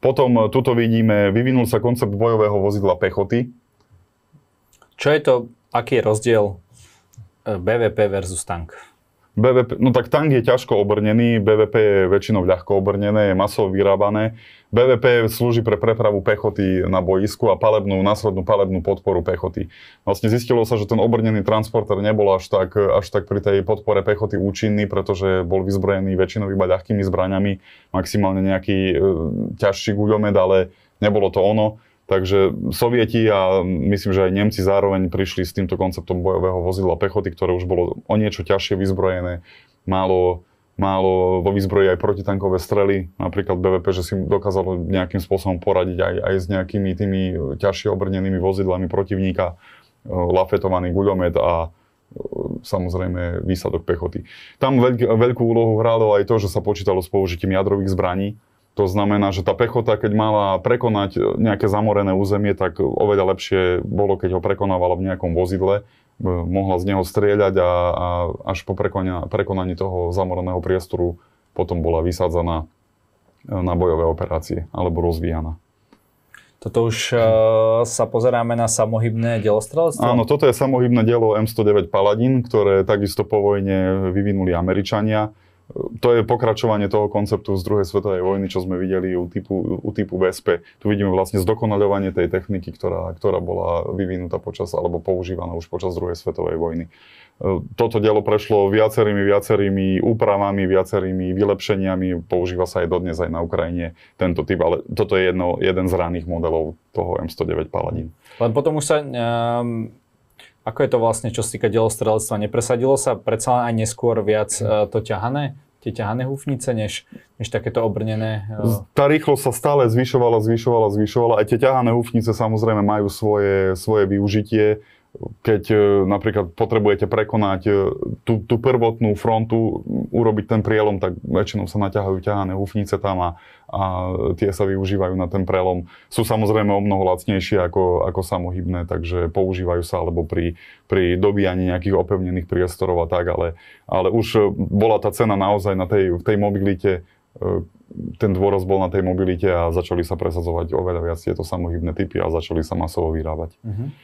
Speaker 1: Potom eh, tuto vidíme, vyvinul sa koncept bojového vozidla pechoty.
Speaker 2: Čo je to, aký je rozdiel eh, BVP versus tank?
Speaker 1: BVP, no tak tank je ťažko obrnený, BVP je väčšinou ľahko obrnené, je masovo vyrábané. BVP slúži pre prepravu pechoty na boisku a palebnú, následnú palebnú podporu pechoty. Vlastne zistilo sa, že ten obrnený transporter nebol až tak, až tak pri tej podpore pechoty účinný, pretože bol vyzbrojený väčšinou iba ľahkými zbraňami, maximálne nejaký e, ťažší guľomet, ale nebolo to ono. Takže Sovieti a myslím, že aj Nemci zároveň prišli s týmto konceptom bojového vozidla pechoty, ktoré už bolo o niečo ťažšie vyzbrojené, málo málo vo výzbroji aj protitankové strely, napríklad BVP, že si dokázalo nejakým spôsobom poradiť aj, aj s nejakými tými ťažšie obrnenými vozidlami protivníka, e, lafetovaný guľomet a e, samozrejme výsadok pechoty. Tam veľk, veľkú úlohu hrálo aj to, že sa počítalo s použitím jadrových zbraní, to znamená, že tá pechota, keď mala prekonať nejaké zamorené územie, tak oveľa lepšie bolo, keď ho prekonávala v nejakom vozidle, e, mohla z neho strieľať a, a až po prekonaní toho zamoreného priestoru potom bola vysádzaná e, na bojové operácie alebo rozvíjana.
Speaker 2: Toto už uh, sa pozeráme na samohybné dielostrelstvo? Áno,
Speaker 1: toto je samohybné dielo M109 Paladin, ktoré takisto po vojne vyvinuli Američania to je pokračovanie toho konceptu z druhej svetovej vojny, čo sme videli u typu, u typu BSP. Tu vidíme vlastne zdokonaľovanie tej techniky, ktorá, ktorá bola vyvinutá počas, alebo používaná už počas druhej svetovej vojny. Toto dielo prešlo viacerými, viacerými úpravami, viacerými vylepšeniami. Používa sa aj dodnes aj na Ukrajine tento typ, ale toto je jedno, jeden z raných modelov toho M109 Paladin.
Speaker 2: Len potom už sa um ako je to vlastne, čo sa týka delostrelectva? Nepresadilo sa predsa len aj neskôr viac mhm. eh, to ťahané? tie ťahané húfnice, než, než takéto obrnené? Eh?
Speaker 1: Tá rýchlosť sa stále zvyšovala, zvyšovala, zvyšovala. Aj tie ťahané húfnice samozrejme majú svoje, svoje využitie keď e, napríklad potrebujete prekonať e, tú, tú prvotnú frontu, urobiť ten prielom, tak väčšinou sa naťahajú ťahané hufnice tam a, a tie sa využívajú na ten prelom. Sú samozrejme o mnoho lacnejšie ako, ako samohybné, takže používajú sa alebo pri, pri dobíjaní nejakých opevnených priestorov a tak, ale, ale už e, bola tá cena naozaj na tej, v tej mobilite ten dôraz bol na tej mobilite a začali sa presadzovať oveľa viac tieto samohybné typy a začali sa masovo vyrábať. Uh-huh.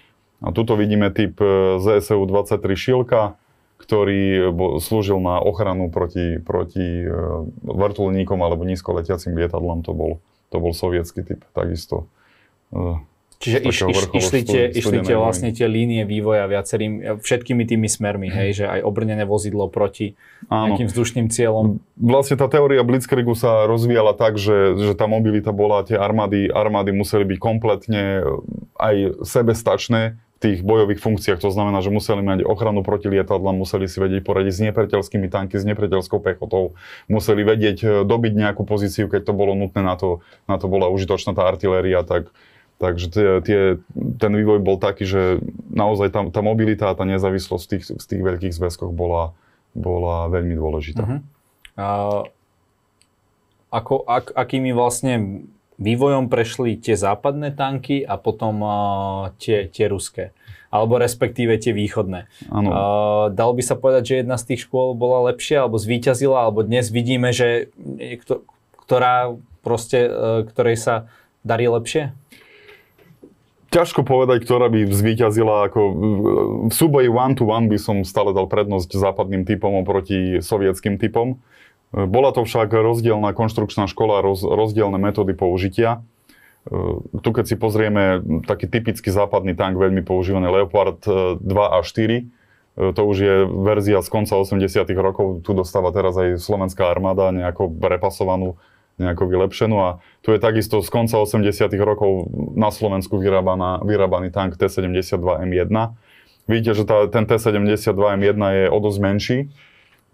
Speaker 1: A tuto vidíme typ e, ZSU-23 Šilka, ktorý e, slúžil na ochranu proti, proti e, vrtulníkom alebo nízkoletiacim lietadlom. To bol, to bol sovietský typ takisto. Čiže iš, iš, išli, tie, išli tie vlastne
Speaker 2: tie línie vývoja viacerým, všetkými tými smermi, mhm. hej, že aj obrnené vozidlo
Speaker 1: proti Áno. nejakým vzdušným cieľom. Vlastne tá teória Blitzkriegu sa rozvíjala tak, že, že tá mobilita bola, tie armády, armády museli byť kompletne eh, aj sebestačné v tých bojových funkciách, to znamená, že museli mať ochranu proti lietadlám, museli si vedieť poradiť s nepriateľskými tanky, s nepriateľskou pechotou, museli vedieť eh, dobiť nejakú pozíciu, keď to bolo nutné, na to, na to bola užitočná tá artiléria, tak Takže tie, tie, ten vývoj bol taký, že naozaj tá, tá mobilita a tá nezávislosť v tých, v tých veľkých zväzkoch bola, bola veľmi dôležitá. Uh-huh.
Speaker 2: A ako, ak, akými vlastne vývojom prešli tie západné tanky a potom a, tie, tie ruské? Alebo respektíve tie východné. Ano. dal by sa povedať, že jedna z tých škôl bola lepšia, alebo zvíťazila, alebo dnes vidíme, že niekto, ktorá proste, e, ktorej sa darí lepšie?
Speaker 1: ťažko povedať, ktorá by zvíťazila. Ako v súboji one-to-one by som stále dal prednosť západným typom oproti sovietským typom. E, bola to však rozdielna konštrukčná škola, roz, rozdielne metódy použitia. E, tu keď si pozrieme taký typický západný tank, veľmi používaný Leopard 2 e, a 4, to už je verzia z konca 80 rokov, tu dostáva teraz aj slovenská armáda nejakú repasovanú nejako vylepšenú a tu je takisto z konca 80 rokov na Slovensku vyrábaná, vyrábaný tank T-72M1. Vidíte, že tá, ten T-72M1 je o dosť menší,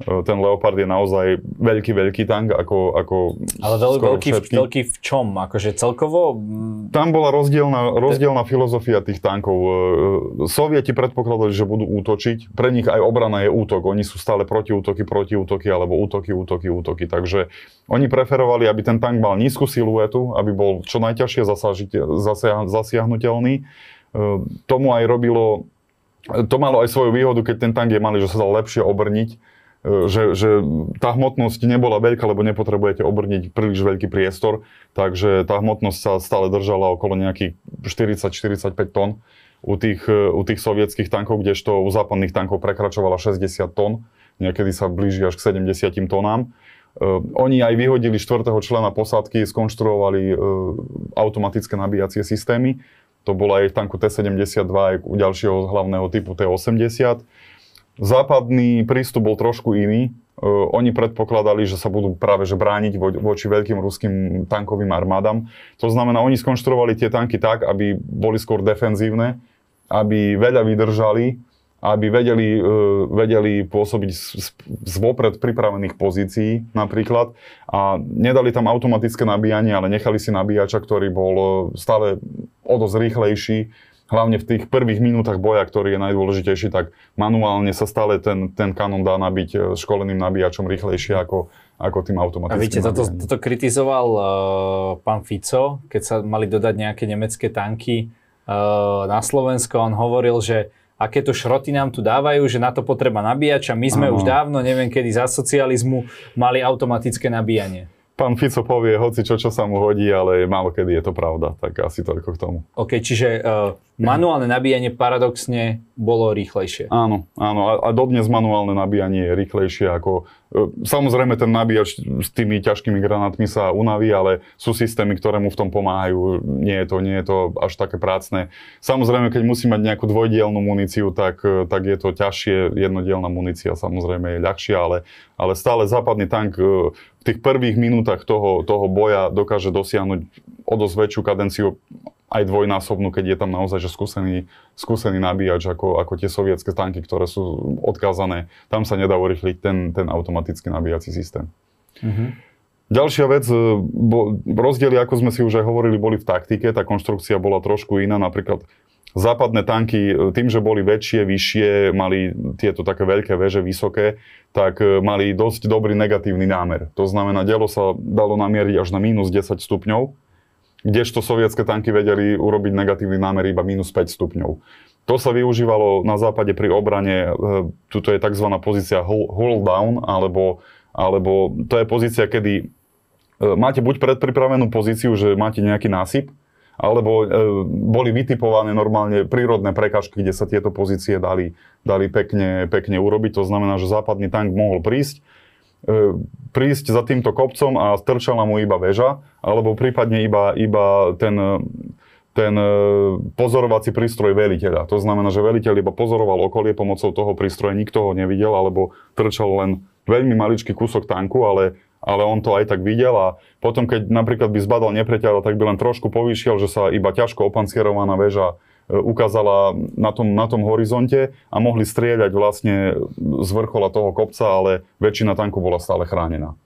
Speaker 1: Eh, ten Leopard je naozaj veľký, veľký tank, ako, ako
Speaker 2: Ale veľ, veľký, všetky. veľký v čom? Akože celkovo? Mm, Tam bola rozdielna,
Speaker 1: rozdielna filozofia tých tankov. Eh, Sovieti predpokladali, že budú útočiť. Pre nich aj obrana je útok. Oni sú stále protiútoky, protiútoky, alebo útoky, útoky, útoky. Takže oni preferovali, aby ten tank mal nízku siluetu, aby bol čo najťažšie zasažiť, zasiahnutelný. Eh, Tomu aj robilo to malo aj svoju výhodu, keď ten tank je malý, že sa dal lepšie obrniť že, že tá hmotnosť nebola veľká, lebo nepotrebujete obrniť príliš veľký priestor, takže tá hmotnosť sa stále držala okolo nejakých 40-45 tón u tých, u tých sovietských tankov, kdežto u západných tankov prekračovala 60 tón, niekedy sa blíži až k 70 tónám. E, oni aj vyhodili štvrtého člena posádky, skonštruovali e, automatické nabíjacie systémy. To bola aj v tanku T-72, aj u ďalšieho hlavného typu T-80 Západný prístup bol trošku iný. Uh, oni predpokladali, že sa budú práve že brániť vo, voči veľkým ruským tankovým armádam. To znamená, oni skonštruovali tie tanky tak, aby boli skôr defenzívne, aby veľa vydržali, aby vedeli, uh, vedeli pôsobiť z, z, z vopred pripravených pozícií napríklad. A nedali tam automatické nabíjanie, ale nechali si nabíjača, ktorý bol e, stále o dosť rýchlejší, hlavne v tých prvých minútach boja, ktorý je najdôležitejší, tak manuálne sa stále ten, ten kanon dá nabiť e, školeným nabíjačom rýchlejšie ako, ako tým automatickým. A víte, toto,
Speaker 2: toto kritizoval uh, pán Fico, keď sa mali dodať nejaké nemecké tanky uh, na Slovensko. On hovoril, že aké to šroty nám tu dávajú, že na to potreba nabíjača. My sme ano. už dávno, neviem kedy, za socializmu mali automatické nabíjanie
Speaker 1: pán Fico povie hoci čo, čo sa mu hodí, ale málo kedy je to pravda, tak asi toľko k tomu.
Speaker 2: OK, čiže uh, manuálne nabíjanie paradoxne bolo rýchlejšie.
Speaker 1: Áno, áno a, a dodnes manuálne nabíjanie je rýchlejšie ako Samozrejme, ten nabíjač s tými ťažkými granátmi sa unaví, ale sú systémy, ktoré mu v tom pomáhajú. Nie je to, nie je to až také prácne. Samozrejme, keď musí mať nejakú dvojdielnú muníciu, tak, tak je to ťažšie. Jednodielna munícia samozrejme je ľahšia, ale, ale stále západný tank eh, v tých prvých minútach toho, toho boja dokáže dosiahnuť o dosť väčšiu kadenciu aj dvojnásobnú, keď je tam naozaj že skúsený, skúsený nabíjač ako, ako tie sovietské tanky, ktoré sú odkázané. Tam sa nedá urychliť ten, ten automatický nabíjací systém. Mm-hmm. Ďalšia vec, e, bo, rozdiely, ako sme si už aj hovorili, boli v taktike, tá konštrukcia bola trošku iná, napríklad západné tanky, e, tým, že boli väčšie, vyššie, mali tieto také veľké väže vysoké, tak e, mali dosť dobrý negatívny námer. To znamená, dielo sa dalo namieriť až na minus 10 stupňov, kdežto sovietské tanky vedeli urobiť negatívny námer iba minus 5 stupňov. To sa využívalo na západe pri obrane, e, tuto je tzv. pozícia hull down, alebo, alebo to je pozícia, kedy e, máte buď predpripravenú pozíciu, že máte nejaký násyp, alebo e, boli vytipované normálne prírodné prekažky, kde sa tieto pozície dali, dali pekne, pekne urobiť. To znamená, že západný tank mohol prísť, E, prísť za týmto kopcom a strčala mu iba väža, alebo prípadne iba, iba ten, ten e, pozorovací prístroj veliteľa. To znamená, že veliteľ iba pozoroval okolie pomocou toho prístroja, nikto ho nevidel, alebo trčal len veľmi maličký kúsok tanku, ale, ale on to aj tak videl a potom, keď napríklad by zbadal nepreťara, tak by len trošku povýšiel, že sa iba ťažko opancierovaná väža ukázala na tom, na tom horizonte a mohli strieľať vlastne z vrchola toho kopca, ale väčšina tanku bola stále chránená.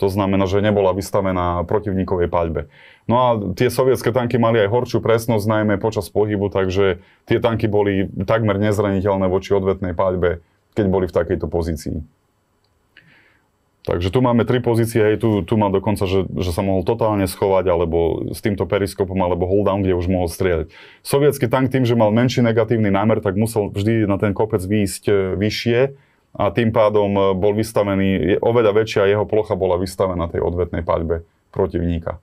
Speaker 1: To znamená, že nebola vystavená protivníkovej paľbe. No a tie sovietské tanky mali aj horšiu presnosť, najmä počas pohybu, takže tie tanky boli takmer nezraniteľné voči odvetnej paľbe, keď boli v takejto pozícii. Takže tu máme tri pozície, hej, tu, tu má dokonca, že, že sa mohol totálne schovať, alebo s týmto periskopom, alebo hold down, kde už mohol strieľať. Sovietský tank tým, že mal menší negatívny námer, tak musel vždy na ten kopec výjsť e, vyššie a tým pádom e, bol vystavený, oveľa väčšia jeho plocha bola vystavená tej odvetnej paľbe protivníka.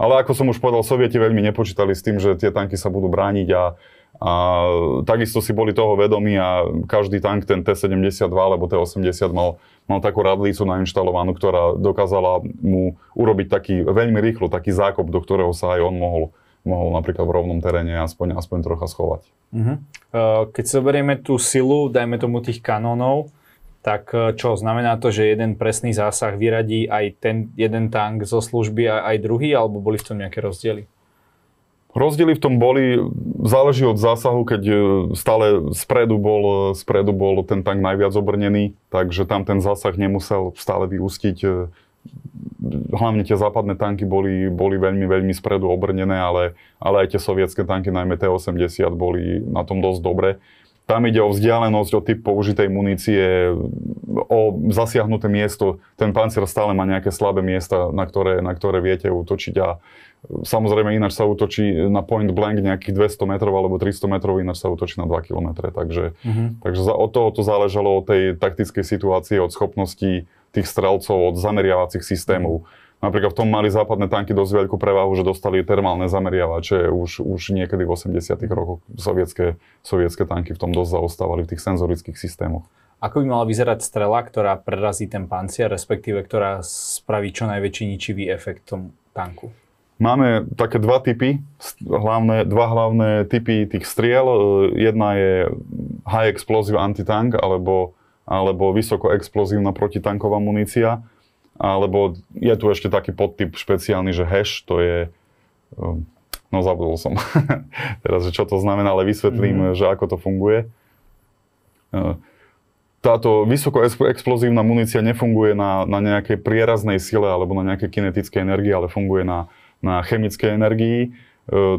Speaker 1: Ale ako som už povedal, Sovieti veľmi nepočítali s tým, že tie tanky sa budú brániť a, a takisto si boli toho vedomí a každý tank, ten T-72 alebo T-80 mal mal takú radlicu nainštalovanú, ktorá dokázala mu urobiť taký veľmi rýchlo taký zákop, do ktorého sa aj on mohol mohol napríklad v rovnom teréne aspoň, aspoň trocha schovať.
Speaker 2: Uh-huh. Keď zoberieme tú silu, dajme tomu tých kanónov, tak e, čo, znamená to, že jeden presný zásah vyradí aj ten jeden tank zo služby a aj druhý, alebo boli v tom nejaké rozdiely?
Speaker 1: Rozdiely v tom boli, záleží od zásahu, keď e, stále spredu bol, e, spredu bol ten tank najviac obrnený, takže tam ten zásah nemusel stále vyústiť. E, hlavne tie západné tanky boli, boli veľmi, veľmi spredu obrnené, ale, ale aj tie sovietské tanky, najmä T-80, boli na tom dosť dobre. Tam ide o vzdialenosť, o typ použitej munície, o zasiahnuté miesto. Ten pancier stále má nejaké slabé miesta, na ktoré, na ktoré viete útočiť a Samozrejme, ináč sa útočí na point blank nejakých 200 metrov alebo 300 metrov, ináč sa útočí na 2 km. Takže, uh-huh. takže od toho to záležalo od tej taktickej situácie, od schopností tých strelcov, od zameriavacích systémov. Mhm. Napríklad v tom mali západné tanky dosť veľkú prevahu, že dostali termálne zameriavače už, už niekedy v 80. rokoch. Sovietské, sovietské tanky v tom dosť zaostávali v tých senzorických systémoch.
Speaker 2: Ako by mala vyzerať strela, ktorá prerazí ten pancier, respektíve ktorá spraví čo najväčší ničivý efekt tomu
Speaker 1: tanku? Máme také dva typy, hlavné, dva hlavné typy tých striel. E, jedna je high explosive antitank, alebo, alebo vysoko explozívna protitanková munícia. Alebo je tu ešte taký podtyp špeciálny, že hash, to je... Ehm, no zabudol som teraz, že čo to znamená, ale vysvetlím, mm. že ako to funguje. E, táto vysoko explozívna munícia nefunguje na, na nejakej prieraznej sile alebo na nejakej kinetickej energii, ale funguje na, na chemickej energii. E,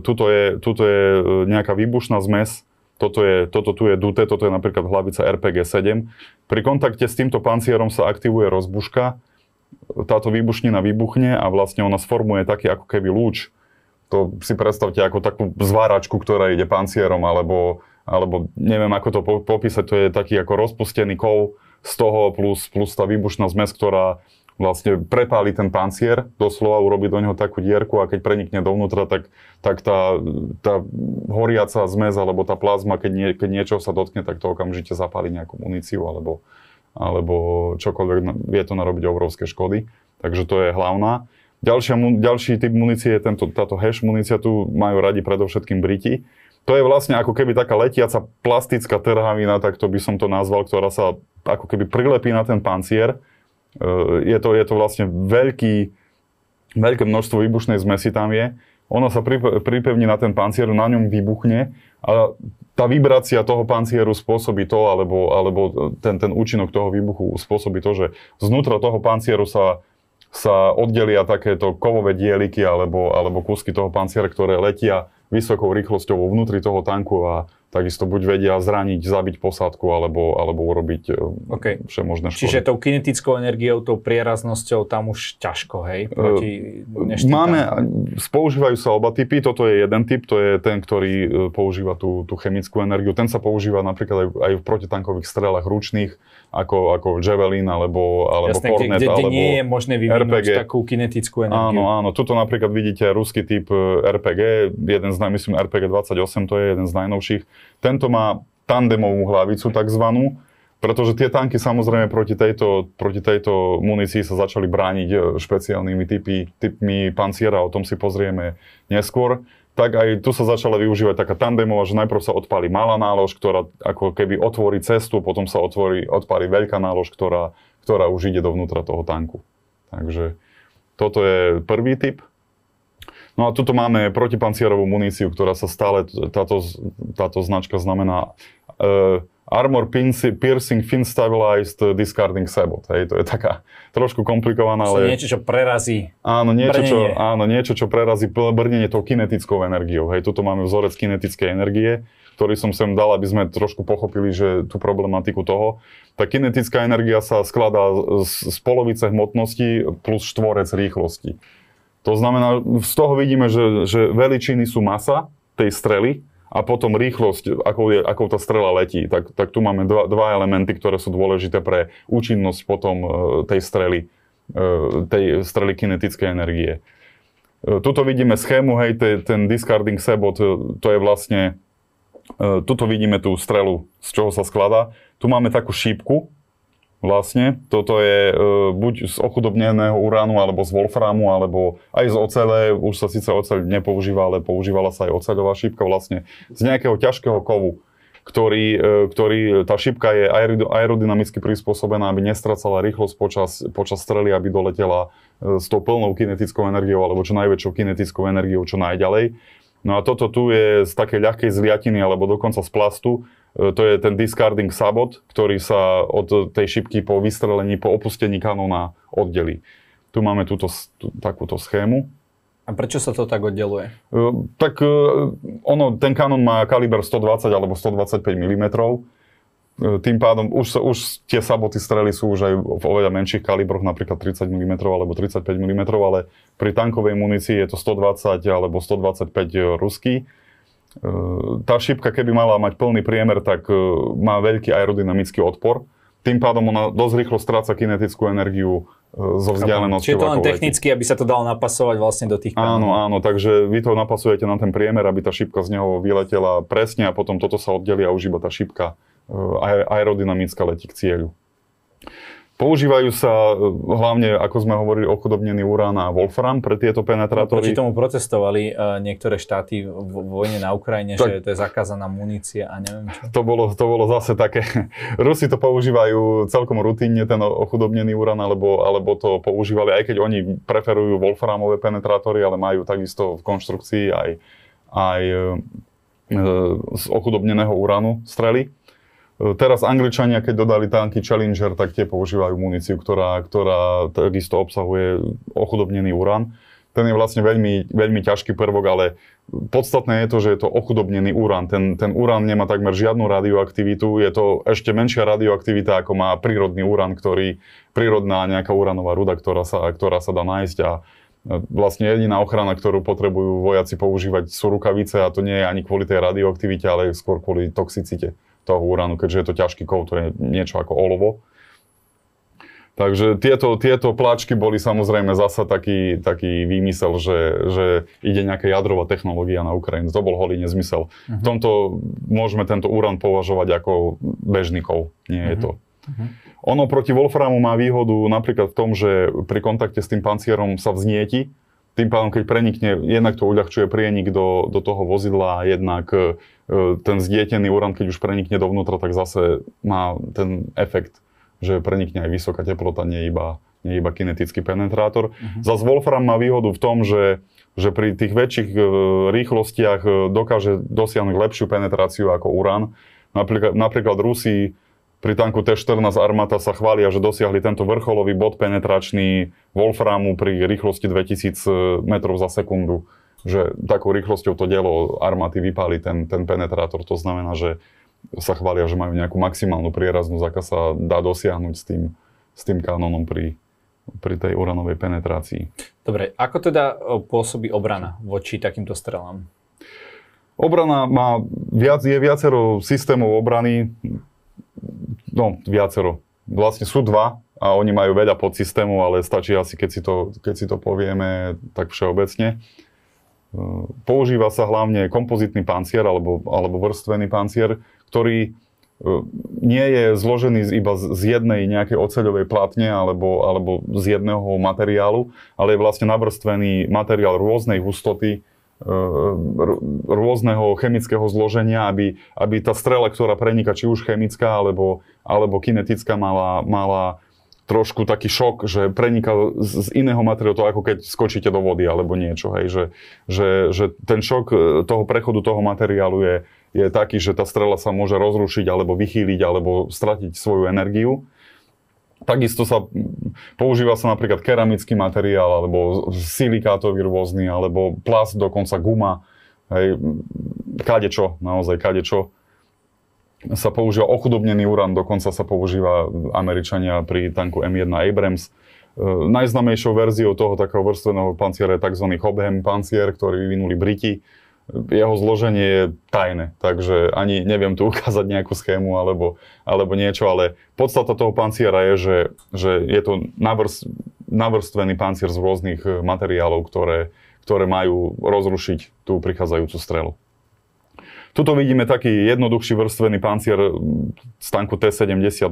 Speaker 1: tuto je, tuto je e, nejaká výbušná zmes, toto, je, toto tu je duté, toto je napríklad hlavica RPG-7. Pri kontakte s týmto pancierom sa aktivuje rozbuška, táto výbušnina vybuchne a vlastne ona sformuje taký ako keby lúč. To si predstavte ako takú zváračku, ktorá ide pancierom, alebo, alebo neviem ako to popísať, to je taký ako rozpustený kov z toho plus, plus tá výbušná zmes, ktorá vlastne prepáli ten pancier, doslova urobí do neho takú dierku a keď prenikne dovnútra, tak, tak tá, tá horiaca zmes alebo tá plazma, keď, nie, keď niečo sa dotkne, tak to okamžite zapáli nejakú muníciu alebo, alebo čokoľvek, vie to narobiť obrovské škody. Takže to je hlavná. Ďalšia, ďalší typ munície je tento, táto hash munícia, tu majú radi predovšetkým Briti. To je vlastne ako keby taká letiaca plastická trhavina, tak to by som to nazval, ktorá sa ako keby prilepí na ten pancier Eh, je to, je to vlastne veľký, veľké množstvo výbušnej zmesi tam je. Ono sa pripevní na ten pancier, na ňom vybuchne a tá vibrácia toho pancieru spôsobí to, alebo, alebo ten, ten účinok toho výbuchu spôsobí to, že znútra toho pancieru sa sa oddelia takéto kovové dieliky alebo, alebo kúsky toho panciera, ktoré letia vysokou rýchlosťou vo vnútri toho tanku a, takisto buď vedia zraniť, zabiť posádku alebo, alebo urobiť eh, okay. všemožné škody. Čiže
Speaker 2: tou kinetickou energiou, tou prieraznosťou tam už ťažko, hej? Proti eh, Máme,
Speaker 1: Spoužívajú eh, sa oba typy, toto je jeden typ, to je ten, ktorý používa tú, tú chemickú energiu, ten sa používa napríklad aj, aj v protitankových strelách ručných, ako, ako Javelin alebo, alebo Jasne, Kornet, Kde, kde, alebo nie je možné vyvinúť RPG. takú
Speaker 2: kinetickú energiu. Áno,
Speaker 1: áno. Tuto napríklad vidíte ruský typ eh, RPG, jeden z, myslím, RPG 28, to je jeden z najnovších. Tento má tandemovú hlavicu takzvanú, pretože tie tanky samozrejme proti tejto, proti tejto munícii sa začali brániť eh, špeciálnymi typy, typmi panciera, o tom si pozrieme neskôr tak aj tu sa začala využívať taká tandemová, že najprv sa odpáli malá nálož, ktorá ako keby otvorí cestu, potom sa otvorí, odpáli veľká nálož, ktorá, ktorá už ide dovnútra toho tanku. Takže toto je prvý typ. No a tuto máme protipancierovú muníciu, ktorá sa stále, táto, táto značka znamená e, armor piercing fin stabilized discarding sabot. Hej, to je taká trošku komplikovaná, ale... Niečo,
Speaker 2: čo prerazí áno, niečo, brnenie. čo,
Speaker 1: áno, niečo, čo prerazí brnenie tou kinetickou energiou. Hej, tuto máme vzorec kinetickej energie, ktorý som sem dal, aby sme trošku pochopili, že tú problematiku toho. Tá kinetická energia sa skladá z, z polovice hmotnosti plus štvorec rýchlosti. To znamená, z toho vidíme, že, že veličiny sú masa tej strely, a potom rýchlosť, ako je, ako tá strela letí. Tak, tak tu máme dva, dva elementy, ktoré sú dôležité pre účinnosť potom e, tej strely, e, tej strely kinetickej energie. E, tuto vidíme schému, hej, te, ten discarding sebot, to je vlastne, tuto vidíme tú strelu, z čoho sa skladá. Tu máme takú šípku, vlastne. Toto je e, buď z ochudobneného uránu, alebo z wolframu, alebo aj z ocele. Už sa síce oceľ nepoužíva, ale používala sa aj oceľová šípka vlastne. Z nejakého ťažkého kovu, ktorý, e, ktorý e, tá šípka je aerodynamicky prispôsobená, aby nestracala rýchlosť počas, počas strely, aby doletela e, s tou plnou kinetickou energiou, alebo čo najväčšou kinetickou energiou čo najďalej. No a toto tu je z také ľahkej zliatiny, alebo dokonca z plastu, E, to je ten discarding sabot, ktorý sa od tej šipky po vystrelení, po opustení kanóna oddelí. Tu máme túto, tú, takúto schému.
Speaker 2: A prečo sa to tak oddeluje?
Speaker 1: E, tak e, ono, ten kanón má kaliber 120 alebo 125 mm. Tým pádom už, už tie saboty strely sú už aj v oveľa menších kalibroch, napríklad 30 mm alebo 35 mm, ale pri tankovej munícii je to 120 alebo 125 ruský Ehm, tá šípka, keby mala mať plný priemer, tak ehm, má veľký aerodynamický odpor. Tým pádom ona dosť rýchlo stráca kinetickú energiu ehm, zo vzdialenosti. Čiže to len technicky, aby sa to dalo napasovať vlastne do tých pánov. Áno, áno, takže vy to napasujete na ten priemer, aby tá šípka z neho vyletela presne a potom toto sa oddelí a už iba tá šípka aerodynamická letí k cieľu. Používajú sa e, hlavne, ako sme hovorili, ochodobnený urán a wolfram pre tieto penetrátory. No, proti tomu
Speaker 2: protestovali e, niektoré štáty v vojne na Ukrajine, tak, že to je zakázaná
Speaker 1: munícia a neviem čo. To bolo, to bolo zase také. Rusi to používajú celkom rutínne, ten ochudobnený urán, alebo, alebo to používali, aj keď oni preferujú wolframové penetrátory, ale majú takisto v konštrukcii aj, aj e, z ochudobneného uránu strely. E, teraz Angličania, keď dodali tanky Challenger, tak tie používajú muníciu, ktorá, ktorá takisto obsahuje ochudobnený urán. Ten je vlastne veľmi, veľmi ťažký prvok, ale podstatné je to, že je to ochudobnený urán. Ten, ten urán nemá takmer žiadnu radioaktivitu, je to ešte menšia radioaktivita, ako má prírodný urán, ktorý, prírodná nejaká uranová ruda, ktorá sa, ktorá sa dá nájsť a e, vlastne jediná ochrana, ktorú potrebujú vojaci používať sú rukavice a to nie je ani kvôli tej radioaktivite, ale skôr kvôli toxicite toho uránu, keďže je to ťažký kov, to je niečo ako olovo. Takže tieto, tieto pláčky boli samozrejme zasa taký, taký výmysel, že, že ide nejaká jadrová technológia na Ukrajinu. To bol holý nezmysel. Uh-huh. V mhm. tomto môžeme tento urán považovať ako bežný kov. Nie uh-huh. je mhm. to. Uh-huh. Ono proti Wolframu má výhodu napríklad v tom, že pri kontakte s tým pancierom sa vznieti tým pádom, keď prenikne, jednak to uľahčuje prienik do, do toho vozidla, jednak e, ten zdietený uran, keď už prenikne dovnútra, tak zase má ten efekt, že prenikne aj vysoká teplota, nie iba, nie iba kinetický penetrátor. Uh-huh. Zas Wolfram má výhodu v tom, že, že pri tých väčších e, rýchlostiach e, dokáže dosiahnuť lepšiu penetráciu ako uran. Napríklad, napríklad Rusi pri tanku T-14 armáta sa chvália, že dosiahli tento vrcholový bod penetračný Wolframu pri rýchlosti 2000 m za sekundu. Že takou rýchlosťou to dielo armáty vypáli ten, ten penetrátor. To znamená, že sa chvália, že majú nejakú maximálnu prieraznosť, aká sa dá dosiahnuť s tým, s tým kanónom pri, pri tej uranovej penetrácii.
Speaker 2: Dobre, ako teda pôsobí obrana voči takýmto strelám?
Speaker 1: Obrana má viac, je viacero systémov obrany no, viacero. Vlastne sú dva a oni majú veľa podsystému, ale stačí asi, keď si to, keď si to povieme tak všeobecne. E, používa sa hlavne kompozitný pancier alebo, alebo vrstvený pancier, ktorý e, nie je zložený iba z jednej nejakej oceľovej platne alebo, alebo z jedného materiálu, ale je vlastne navrstvený materiál rôznej hustoty, Eh, rôzneho chemického zloženia, aby, aby tá strela, ktorá preniká, či už chemická alebo, alebo kinetická, mala, mala trošku taký šok, že preniká z, z iného materiálu, to ako keď skočíte do vody alebo niečo, hej, že, že, že ten šok eh, toho prechodu toho materiálu je, je taký, že tá strela sa môže rozrušiť alebo vychýliť alebo stratiť svoju energiu Takisto sa používa sa napríklad keramický materiál, alebo silikátový rôzny, alebo plast, dokonca guma. Hej, kadečo, naozaj kadečo sa používa ochudobnený urán, dokonca sa používa Američania pri tanku M1 Abrams. E, najznamejšou verziou toho takého vrstveného panciera je tzv. Hobham pancier, ktorý vyvinuli Briti jeho zloženie je tajné, takže ani neviem tu ukázať nejakú schému alebo, alebo niečo, ale podstata toho panciera je, že, že je to navrst, navrstvený pancier z rôznych eh, materiálov, ktoré, ktoré majú rozrušiť tú prichádzajúcu strelu. Tuto vidíme taký jednoduchší vrstvený pancier z tanku T-72,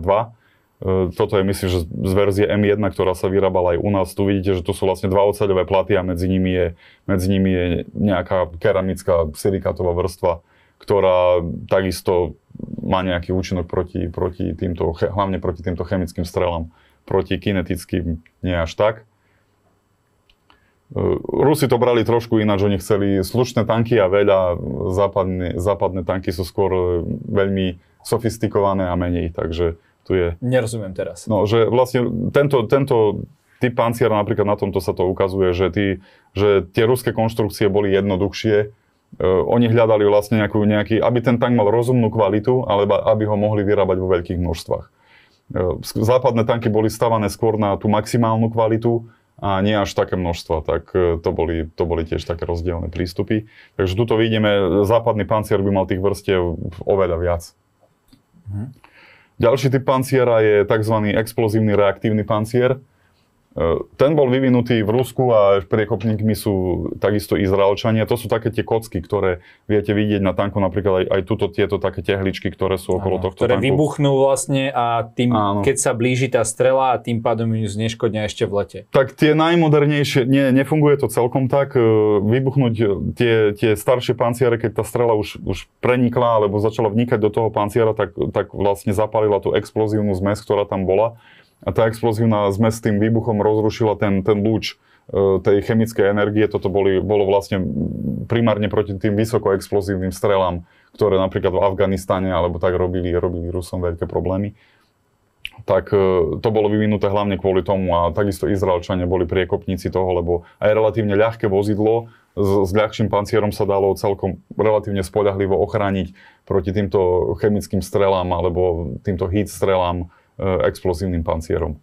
Speaker 1: E, toto je myslím, že z verzie M1, ktorá sa vyrábala aj u nás. Tu vidíte, že tu sú vlastne dva oceľové platy a medzi nimi je, medzi nimi je nejaká keramická silikátová vrstva, ktorá takisto má nejaký účinok proti, proti týmto, hlavne proti týmto chemickým strelám. Proti kinetickým nie až tak. E, Rusi to brali trošku ináč, oni chceli slušné tanky a veľa západné, západné tanky sú skôr e, veľmi sofistikované a menej, takže tu je,
Speaker 2: Nerozumiem teraz.
Speaker 1: No, že vlastne tento, tento typ panciera napríklad na tomto sa to ukazuje, že, tí, že tie ruské konštrukcie boli jednoduchšie, E, oni hľadali vlastne nejakú, nejaký, aby ten tank mal rozumnú kvalitu, alebo aby ho mohli vyrábať vo veľkých množstvách. E, západné tanky boli stavané skôr na tú maximálnu kvalitu a nie až také množstva, tak e, to boli, to boli tiež také rozdielne prístupy. Takže tuto vidíme, e, západný pancier by mal tých vrstiev oveľa viac. Mm-hmm. Ďalší typ panciera je tzv. explozívny reaktívny pancier. E, ten bol vyvinutý v Rusku a priekopníkmi sú takisto Izraelčania. To sú také tie kocky, ktoré viete vidieť na tanku, napríklad aj, aj tuto tieto také tehličky, ktoré sú okolo Áno, tohto ktoré tanku. vybuchnú
Speaker 2: vlastne a tým, Áno. keď sa blíži tá strela a tým pádom ju zneškodňa ešte v lete.
Speaker 1: Tak tie najmodernejšie, nie, nefunguje to celkom tak. E, vybuchnúť e, tie, tie staršie panciere, keď tá strela už, už prenikla alebo začala vnikať do toho panciera, tak, tak vlastne zapalila tú explozívnu zmes, ktorá tam bola a tá explozívna zmes s tým výbuchom rozrušila ten, ten lúč e, tej chemickej energie. Toto boli, bolo vlastne primárne proti tým vysokoexplozívnym strelám, ktoré napríklad v Afganistane alebo tak robili, robili Rusom veľké problémy. Tak e, to bolo vyvinuté hlavne kvôli tomu a takisto Izraelčania boli priekopníci toho, lebo aj relatívne ľahké vozidlo s, s ľahším pancierom sa dalo celkom relatívne spoľahlivo ochrániť proti týmto chemickým strelám alebo týmto heat strelám Eh, explozívnym pancierom.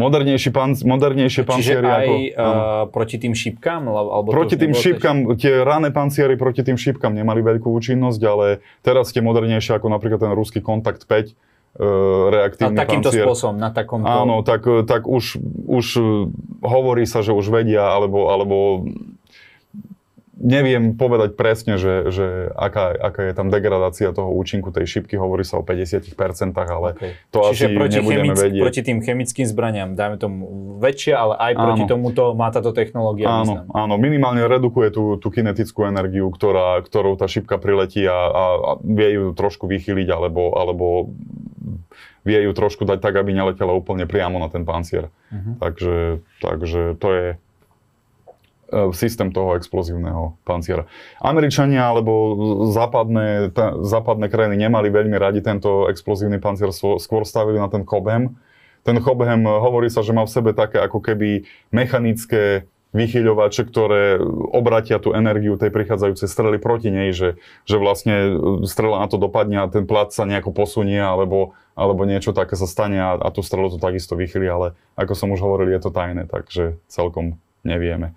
Speaker 1: Modernejší pan, modernejšie pancieri aj ako... Uh, proti tým
Speaker 2: šípkam? Alebo proti tým šípkam,
Speaker 1: tie rané panciery proti tým šípkam nemali veľkú účinnosť, ale teraz tie modernejšie ako napríklad ten ruský Kontakt 5, eh, reaktívny a takýmto pancier. spôsobom, na takomto... Áno, tak, tak už, už hovorí sa, že už vedia, alebo, alebo neviem povedať presne, že, že aká, aká je tam degradácia toho účinku tej šipky, hovorí sa o 50%, ale okay. to Čiže asi proti nebudeme chemick- vedieť. proti
Speaker 2: tým chemickým zbraniam, dajme tomu väčšie, ale aj áno. tomuto má táto technológia áno, význam.
Speaker 1: Áno, minimálne redukuje tú, tú kinetickú energiu, ktorá, ktorou tá šipka priletí a, a, a vie ju trošku vychyliť alebo, alebo vie ju trošku dať tak, aby neletela úplne priamo na ten pancier. Uh-huh. Takže, takže to je E, systém toho explozívneho panciera. Američania alebo západné, tá, západné krajiny nemali veľmi radi tento explozívny pancier, skôr stavili na ten Cobham. Ten Cobham e, hovorí sa, že má v sebe také ako keby mechanické vychyľovače, ktoré obratia tú energiu tej prichádzajúcej strely proti nej, že, že vlastne e, strela na to dopadne a ten plat sa nejako posunie alebo, alebo niečo také sa stane a, a tú strelu to takisto vychyli, ale ako som už hovoril, je to tajné, takže celkom nevieme.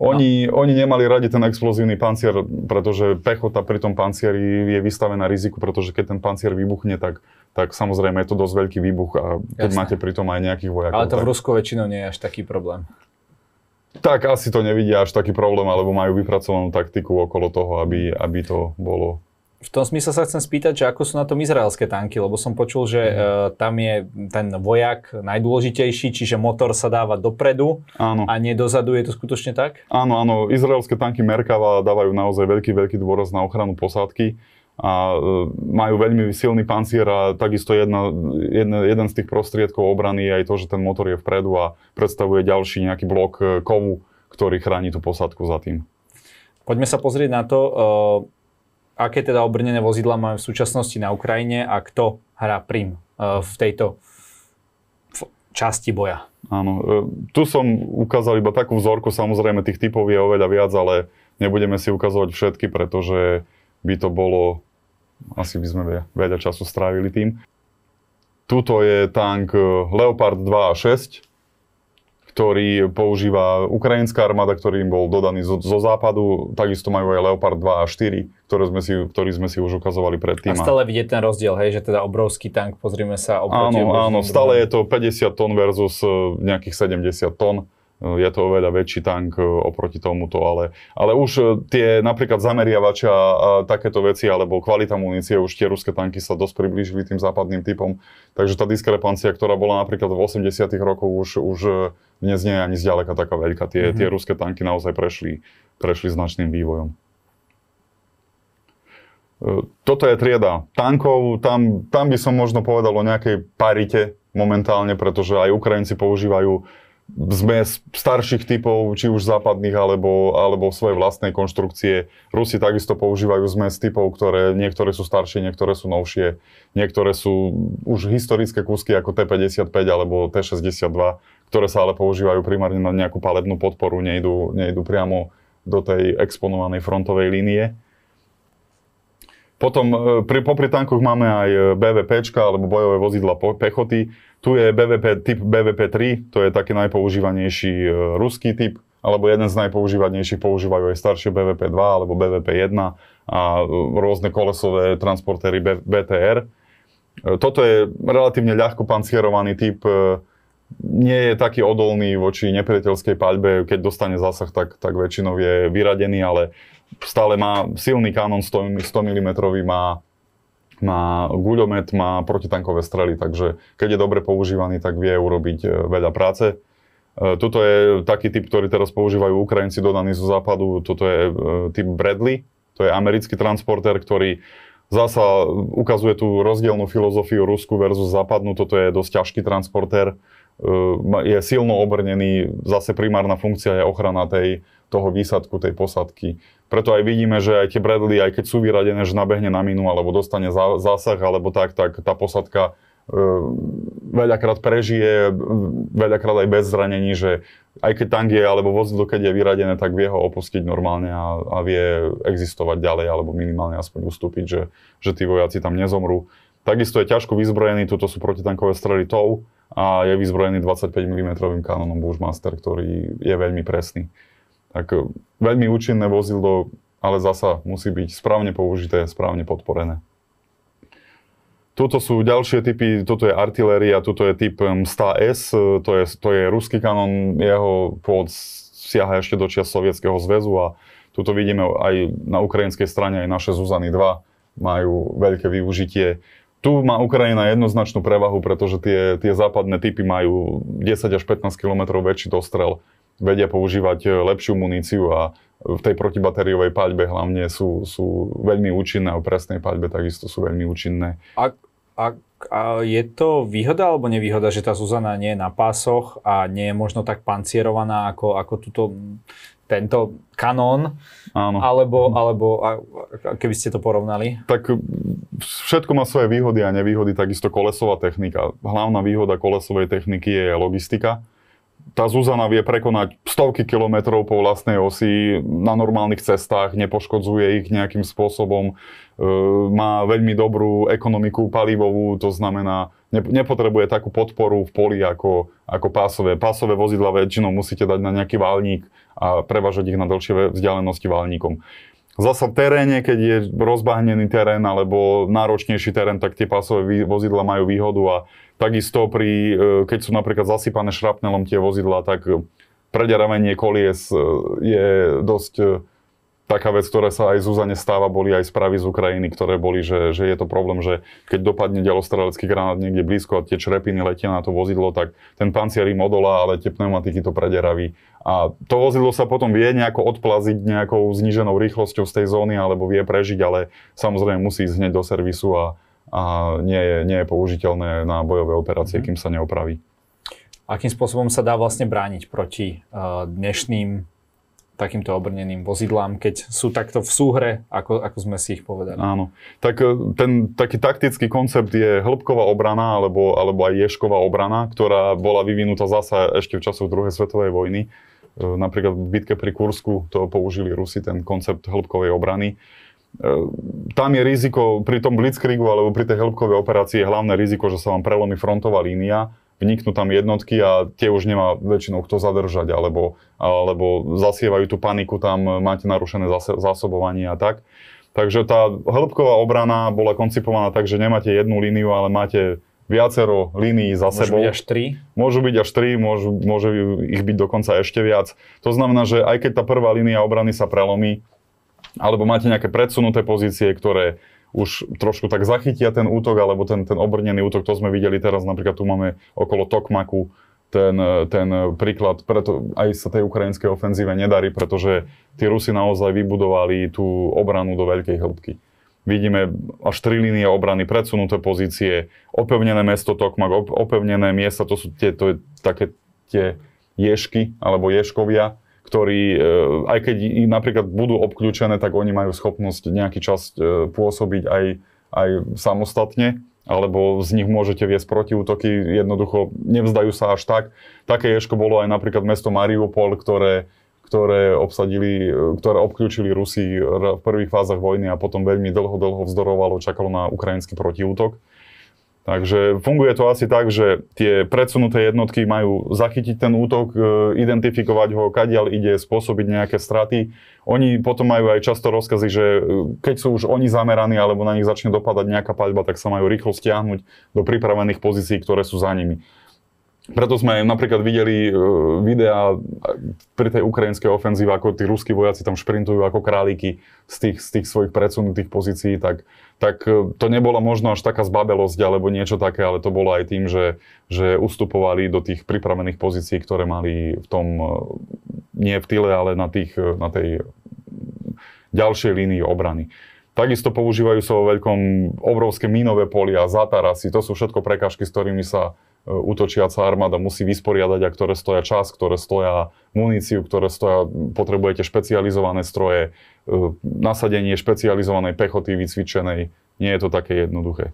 Speaker 1: No. Oni, no. oni nemali radi ten explozívny pancier, pretože pechota pri tom pancieri je vystavená riziku, pretože keď ten pancier vybuchne, tak, tak samozrejme je to dosť veľký výbuch a keď Jasne. máte pri tom aj nejakých vojakov. Ale to tak... v
Speaker 2: Rusku väčšinou nie je až taký problém.
Speaker 1: Tak asi to nevidia až taký problém, alebo majú vypracovanú taktiku okolo toho, aby, aby to bolo v tom
Speaker 2: smysle sa chcem spýtať, že ako sú na tom izraelské tanky, lebo som počul, že mm. uh, tam je ten vojak
Speaker 1: najdôležitejší, čiže motor sa dáva dopredu
Speaker 2: áno. a nie dozadu, je to skutočne tak?
Speaker 1: Áno, áno, izraelské tanky Merkava dávajú naozaj veľký, veľký dôraz na ochranu posádky a eh, majú veľmi silný pancier a takisto jedna, jedna, jeden z tých prostriedkov obrany je aj to, že ten motor je vpredu a predstavuje ďalší nejaký blok eh, kovu, ktorý chráni tú posádku za tým.
Speaker 2: Poďme sa pozrieť na to, uh aké teda obrnené vozidla máme v súčasnosti na Ukrajine a kto hrá prim e, v tejto časti boja.
Speaker 1: Áno, e, tu som ukázal iba takú vzorku, samozrejme tých typov je oveľa viac, ale nebudeme si ukazovať všetky, pretože by to bolo, asi by sme veľa času strávili tým. Tuto je tank e, Leopard 2 a 6, ktorý používa ukrajinská armáda, ktorý im bol dodaný zo, zo západu. Takisto majú aj Leopard 2 a 4, ktoré sme si, ktorý sme si už ukazovali predtým. A stále
Speaker 2: vidieť ten rozdiel, hej, že teda obrovský tank, pozrime sa Áno, áno, stále je
Speaker 1: to 50 tón versus eh, nejakých 70 tón. Eh, je to oveľa väčší tank eh, oproti tomuto, ale, ale už eh, tie napríklad zameriavače a, takéto veci, alebo kvalita munície, už tie ruské tanky sa dosť priblížili tým západným typom, takže tá diskrepancia, ktorá bola napríklad v 80 rokoch, už, už dnes nie je ani zďaleka taká veľká. Tie, mm-hmm. tie ruské tanky naozaj prešli, prešli značným vývojom toto je trieda tankov, tam, tam by som možno povedal o nejakej parite momentálne, pretože aj Ukrajinci používajú sme starších typov, či už západných, alebo, alebo svoje vlastnej konštrukcie. Rusi takisto používajú zmes typov, ktoré niektoré sú staršie, niektoré sú novšie, niektoré sú už historické kúsky ako T-55 alebo T-62, ktoré sa ale používajú primárne na nejakú palebnú podporu, nejdu, nejdu priamo do tej exponovanej frontovej línie. Potom e, pri, popri tankoch máme aj e, BVP alebo bojové vozidla pechoty. Tu je BVP, typ BVP 3, to je taký najpoužívanejší e, ruský typ, alebo jeden z najpoužívanejších používajú aj staršie BVP 2 alebo BVP 1 a e, rôzne kolesové transportéry BTR. E, toto je relatívne ľahko pancierovaný typ, nie je taký odolný voči nepriateľskej paľbe, keď dostane zásah, tak, tak väčšinou je vyradený, ale stále má silný kanon 100, 100 mm, má má guľomet, má protitankové strely, takže keď je dobre používaný, tak vie urobiť e, veľa práce. E, toto je taký typ, ktorý teraz používajú Ukrajinci dodaný zo západu, toto je e, typ Bradley, to je americký transporter, ktorý zasa ukazuje tú rozdielnú filozofiu Rusku versus západnú, toto je dosť ťažký transportér, je silno obrnený, zase primárna funkcia je ochrana tej, toho výsadku, tej posadky. Preto aj vidíme, že aj tie Bradley, aj keď sú vyradené, že nabehne na minu, alebo dostane zásah, alebo tak, tak tá posadka e, veľakrát prežije, veľakrát aj bez zranení, že aj keď tank je, alebo vozidlo, keď je vyradené, tak vie ho opustiť normálne a, a vie existovať ďalej, alebo minimálne aspoň ustúpiť, že, že tí vojaci tam nezomrú. Takisto je ťažko vyzbrojený, tuto sú protitankové strely TOW a je vyzbrojený 25 mm kanonom Bushmaster, ktorý je veľmi presný tak veľmi účinné vozidlo, ale zasa musí byť správne použité, správne podporené. Toto sú ďalšie typy, toto je artiléria, toto je typ Msta s e, to je, to je ruský kanon, jeho pôd siaha ešte do čias Sovietskeho zväzu a tuto vidíme aj na ukrajinskej strane, aj naše Zuzany 2 majú veľké využitie. Tu má Ukrajina jednoznačnú prevahu, pretože tie, tie západné typy majú 10 až 15 km väčší dostrel vedia používať e, lepšiu muníciu a v tej protibatériovej paľbe hlavne sú, sú veľmi účinné, a v presnej paľbe takisto sú veľmi účinné.
Speaker 2: A, a, a je to výhoda alebo nevýhoda, že tá Zuzana nie je na pásoch a nie je možno tak pancierovaná ako, ako tuto,
Speaker 1: tento kanón? Áno. Alebo, alebo a, a keby ste to porovnali? Tak všetko má svoje výhody a nevýhody, takisto kolesová technika. Hlavná výhoda kolesovej techniky je logistika tá Zuzana vie prekonať stovky kilometrov po vlastnej osi na normálnych cestách, nepoškodzuje ich nejakým spôsobom, e, má veľmi dobrú ekonomiku palivovú, to znamená, nepotrebuje takú podporu v poli ako, ako pásové. Pásové vozidla väčšinou musíte dať na nejaký válnik a prevažať ich na dlhšie vzdialenosti válnikom. Zasa v teréne, keď je rozbahnený terén alebo náročnejší terén, tak tie pásové vozidla majú výhodu a takisto pri, e, keď sú napríklad zasypané šrapnelom tie vozidla, tak preďaravenie kolies e, je dosť e, taká vec, ktorá sa aj Zuzane stáva, boli aj správy z Ukrajiny, ktoré boli, že, že je to problém, že keď dopadne ďalostrelecký granát niekde blízko a tie črepiny letia na to vozidlo, tak ten pancier im odolá, ale tie pneumatiky to prederaví. A to vozidlo sa potom vie nejako odplaziť nejakou zníženou rýchlosťou z tej zóny, alebo vie prežiť, ale samozrejme musí ísť hneď do servisu a, a nie, je, nie je použiteľné na bojové operácie, mhm. kým sa neopraví.
Speaker 2: Akým spôsobom sa dá vlastne brániť proti uh, dnešným takýmto obrneným vozidlám, keď sú takto v súhre, ako, ako sme si ich povedali. Áno.
Speaker 1: Tak e, ten taký taktický koncept je hĺbková obrana alebo, alebo aj ješková obrana, ktorá bola vyvinutá zasa ešte v časoch druhej svetovej vojny. E, napríklad v bitke pri Kursku to použili Rusi, ten koncept hĺbkovej obrany. E, tam je riziko, pri tom blitzkriegu alebo pri tej hĺbkovej operácii je hlavné riziko, že sa vám prelomí frontová línia vniknú tam jednotky a tie už nemá väčšinou kto zadržať, alebo, alebo zasievajú tú paniku, tam máte narušené zásobovanie a tak. Takže tá hĺbková obrana bola koncipovaná tak, že nemáte jednu líniu, ale máte viacero línií za môžu sebou. Môžu byť až tri? Môžu byť až tri, môžu, môže ich byť dokonca ešte viac. To znamená, že aj keď tá prvá línia obrany sa prelomí, alebo máte nejaké predsunuté pozície, ktoré už trošku tak zachytia ten útok, alebo ten, ten obrnený útok, to sme videli teraz, napríklad tu máme okolo Tokmaku ten, ten príklad, preto aj sa tej ukrajinskej ofenzíve nedarí, pretože tí Rusi naozaj vybudovali tú obranu do veľkej hĺbky. Vidíme až tri línie obrany, predsunuté pozície, opevnené mesto Tokmak, opevnené miesta, to sú tie, to je také tie ješky alebo ješkovia, ktorí, eh, aj keď napríklad budú obklúčené, tak oni majú schopnosť nejaký čas eh, pôsobiť aj, aj samostatne, alebo z nich môžete viesť protiútoky, jednoducho nevzdajú sa až tak. Také ješko bolo aj napríklad mesto Mariupol, ktoré, ktoré obsadili, eh, ktoré obklúčili Rusi v prvých fázach vojny a potom veľmi dlho, dlho vzdorovalo, čakalo na ukrajinský protiútok. Takže funguje to asi tak, že tie predsunuté jednotky majú zachytiť ten útok, e, identifikovať ho, kadiaľ ide, spôsobiť nejaké straty. Oni potom majú aj často rozkazy, že e, keď sú už oni zameraní alebo na nich začne dopadať nejaká paľba, tak sa majú rýchlo stiahnuť do pripravených pozícií, ktoré sú za nimi. Preto sme napríklad videli e, videá pri tej ukrajinskej ofenzíve, ako tí ruskí vojaci tam šprintujú ako králiky z tých, z tých svojich predsunutých pozícií, tak, tak e, to nebola možno až taká zbabelosť alebo niečo také, ale to bolo aj tým, že, že ustupovali do tých pripravených pozícií, ktoré mali v tom, e, nie v tyle, ale na, tých, na tej ďalšej línii obrany. Takisto používajú sa vo veľkom obrovské mínové polia, zatarasy, to sú všetko prekážky, s ktorými sa e, útočiaca armáda musí vysporiadať a ktoré stoja čas, ktoré stoja muníciu, ktoré stoja, potrebujete špecializované stroje, e, nasadenie špecializovanej pechoty vycvičenej. Nie je to také jednoduché.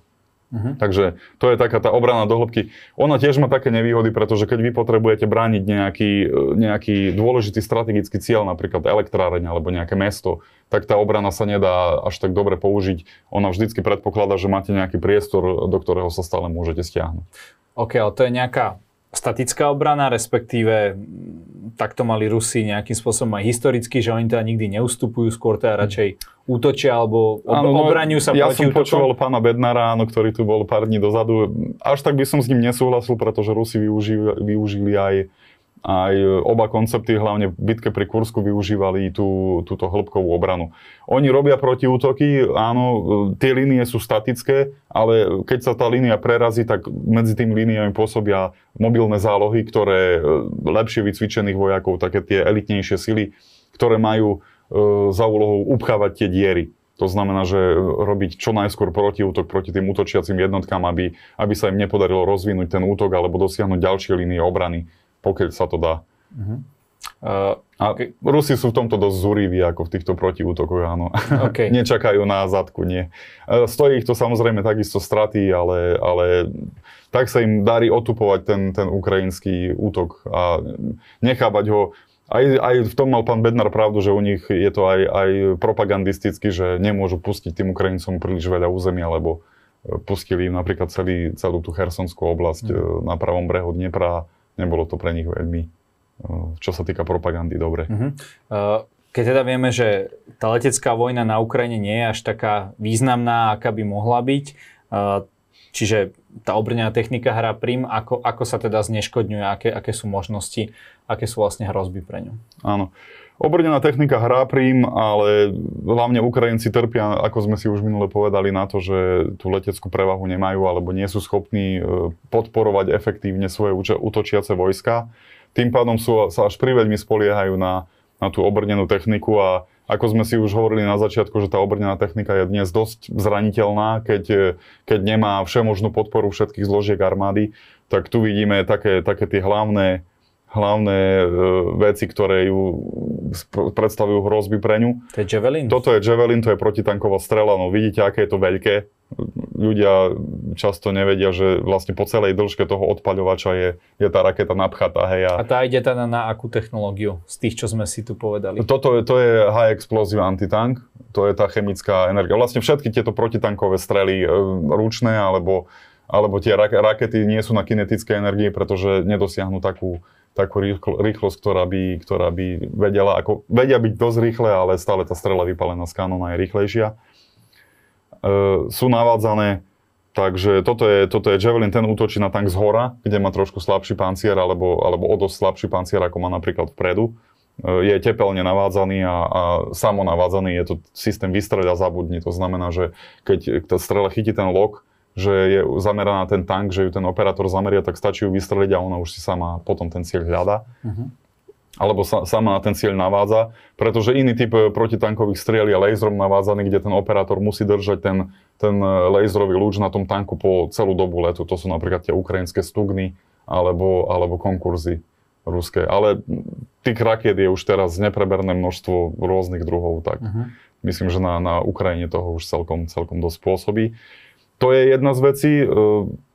Speaker 1: Uh-huh. Takže to je taká tá obrana do hĺbky. Ona tiež má také nevýhody, pretože keď vy potrebujete brániť nejaký, e, nejaký dôležitý strategický cieľ, napríklad elektráreň alebo nejaké mesto, tak tá obrana sa nedá až tak dobre použiť. Ona vždycky predpokladá, že máte nejaký priestor, do ktorého sa stále môžete stiahnuť.
Speaker 2: OK, ale to je nejaká statická obrana, respektíve mm, takto mali Rusi nejakým spôsobom aj historicky, že oni teda nikdy neustupujú, skôr teda mhm. radšej útočia alebo ob- no, obraňujú sa ja proti Ja som počúval
Speaker 1: pána Bednara, áno, ktorý tu bol pár dní dozadu. Až tak by som s ním nesúhlasil, pretože Rusi využili, využili aj aj e, oba koncepty, hlavne v bitke pri Kursku, využívali tú, túto hĺbkovú obranu. Oni robia protiútoky, áno, e, tie línie sú statické, ale keď sa tá línia prerazí, tak medzi tými líniami pôsobia mobilné zálohy, ktoré e, lepšie vycvičených vojakov, také tie elitnejšie sily, ktoré majú za úlohou upchávať tie diery. To znamená, že robiť čo najskôr protiútok proti tým útočiacim jednotkám, aby, aby sa im nepodarilo rozvinúť ten útok alebo dosiahnuť ďalšie línie obrany pokiaľ sa to dá. Uh-huh. A okay. Rusi sú v tomto dosť zúriví, ako v týchto protiútokoch, áno. Okay. Nečakajú na zadku, nie. Eh, stojí ich to samozrejme takisto straty, ale, ale tak sa im darí otupovať ten, ten ukrajinský útok a nechávať ho aj, aj v tom mal pán Bednar pravdu, že u nich je to aj, aj propagandisticky, že nemôžu pustiť tým Ukrajincom príliš veľa územia, lebo eh, pustili im napríklad celý, celú tú Hersonskú oblasť mm. na pravom brehu Dnepra nebolo to pre nich veľmi, eh, čo sa týka propagandy, dobre. Uh-huh.
Speaker 2: keď teda vieme, že tá letecká vojna na Ukrajine nie je až taká významná, aká by mohla byť, eh, čiže tá obrnená technika hrá prim, ako, ako sa teda zneškodňuje, aké, aké sú možnosti, aké sú vlastne hrozby pre ňu.
Speaker 1: Áno. Uh, Obrnená technika hrá prím, ale hlavne Ukrajinci trpia, ako sme si už minule povedali, na to, že tú leteckú prevahu nemajú alebo nie sú schopní e, podporovať efektívne svoje útočiace vojska. Tým pádom sú, sa až priveľmi spoliehajú na, na tú obrnenú techniku a ako sme si už hovorili na začiatku, že tá obrnená technika je dnes dosť zraniteľná, keď, e, keď nemá všemožnú podporu všetkých zložiek armády, tak tu vidíme také, také tie hlavné hlavné e, veci, ktoré ju predstavujú hrozby pre ňu. To je Javelin? Toto je Javelin, to je protitanková strela. No vidíte, aké je to veľké. Ľudia často nevedia, že vlastne po celej dĺžke toho odpaľovača je, je tá raketa napchatá. Hej, a...
Speaker 2: a tá ide teda na akú technológiu z tých, čo sme si tu povedali?
Speaker 1: Toto je, to je high explosive antitank, to je tá chemická energia. Vlastne všetky tieto protitankové strely, e, ručné alebo alebo tie rak- rakety nie sú na kinetické energie, pretože nedosiahnu takú, takú rýchlo, rýchlosť, ktorá by, ktorá by vedela, ako, vedia byť dosť rýchle, ale stále tá strela vypalená z kanóna je rýchlejšia. E, sú navádzané, takže toto je, toto je Javelin, ten útočí na tank z hora, kde má trošku slabší pancier, alebo, alebo o dosť slabší pancier, ako má napríklad vpredu. E, je tepelne navádzaný a, a samonavádzaný, je to systém vystreľa zabudni, to znamená, že keď tá strela chytí ten lok, že je zameraná ten tank, že ju ten operátor zameria, tak stačí ju vystreliť a ona už si sama potom ten cieľ hľada. Uh-huh. Mhm. Alebo sa, sama na ten cieľ navádza, pretože iný typ e, protitankových striel je laserom navádzaný, kde ten operátor musí držať ten, ten e, laserový lúč na tom tanku po celú dobu letu. To sú napríklad tie ukrajinské stugny alebo, alebo konkurzy ruské. Ale tých rakiet je už teraz nepreberné množstvo rôznych druhov, tak uh-huh. myslím, že na, na Ukrajine toho už celkom, celkom dosť pôsobí to je jedna z vecí. E,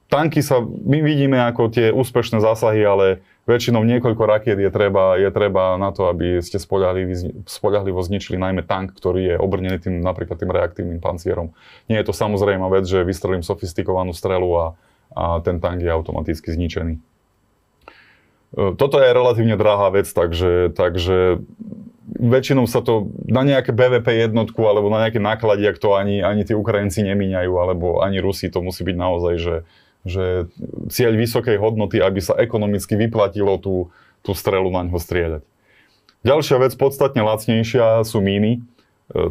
Speaker 1: tanky sa, my vidíme ako tie úspešné zásahy, ale väčšinou niekoľko rakiet je treba, je treba na to, aby ste spoľahlivo zničili najmä tank, ktorý je obrnený tým, napríklad tým reaktívnym pancierom. Nie je to samozrejme vec, že vystrelím sofistikovanú strelu a, a ten tank je automaticky zničený. E, toto je relatívne drahá vec, takže, takže väčšinou sa to na nejaké BVP jednotku alebo na nejaké náklady, ak to ani, ani tí Ukrajinci nemíňajú, alebo ani Rusi, to musí byť naozaj, že, že cieľ vysokej hodnoty, aby sa ekonomicky vyplatilo tú, tú strelu na ňo strieľať. Ďalšia vec, podstatne lacnejšia, sú míny. E,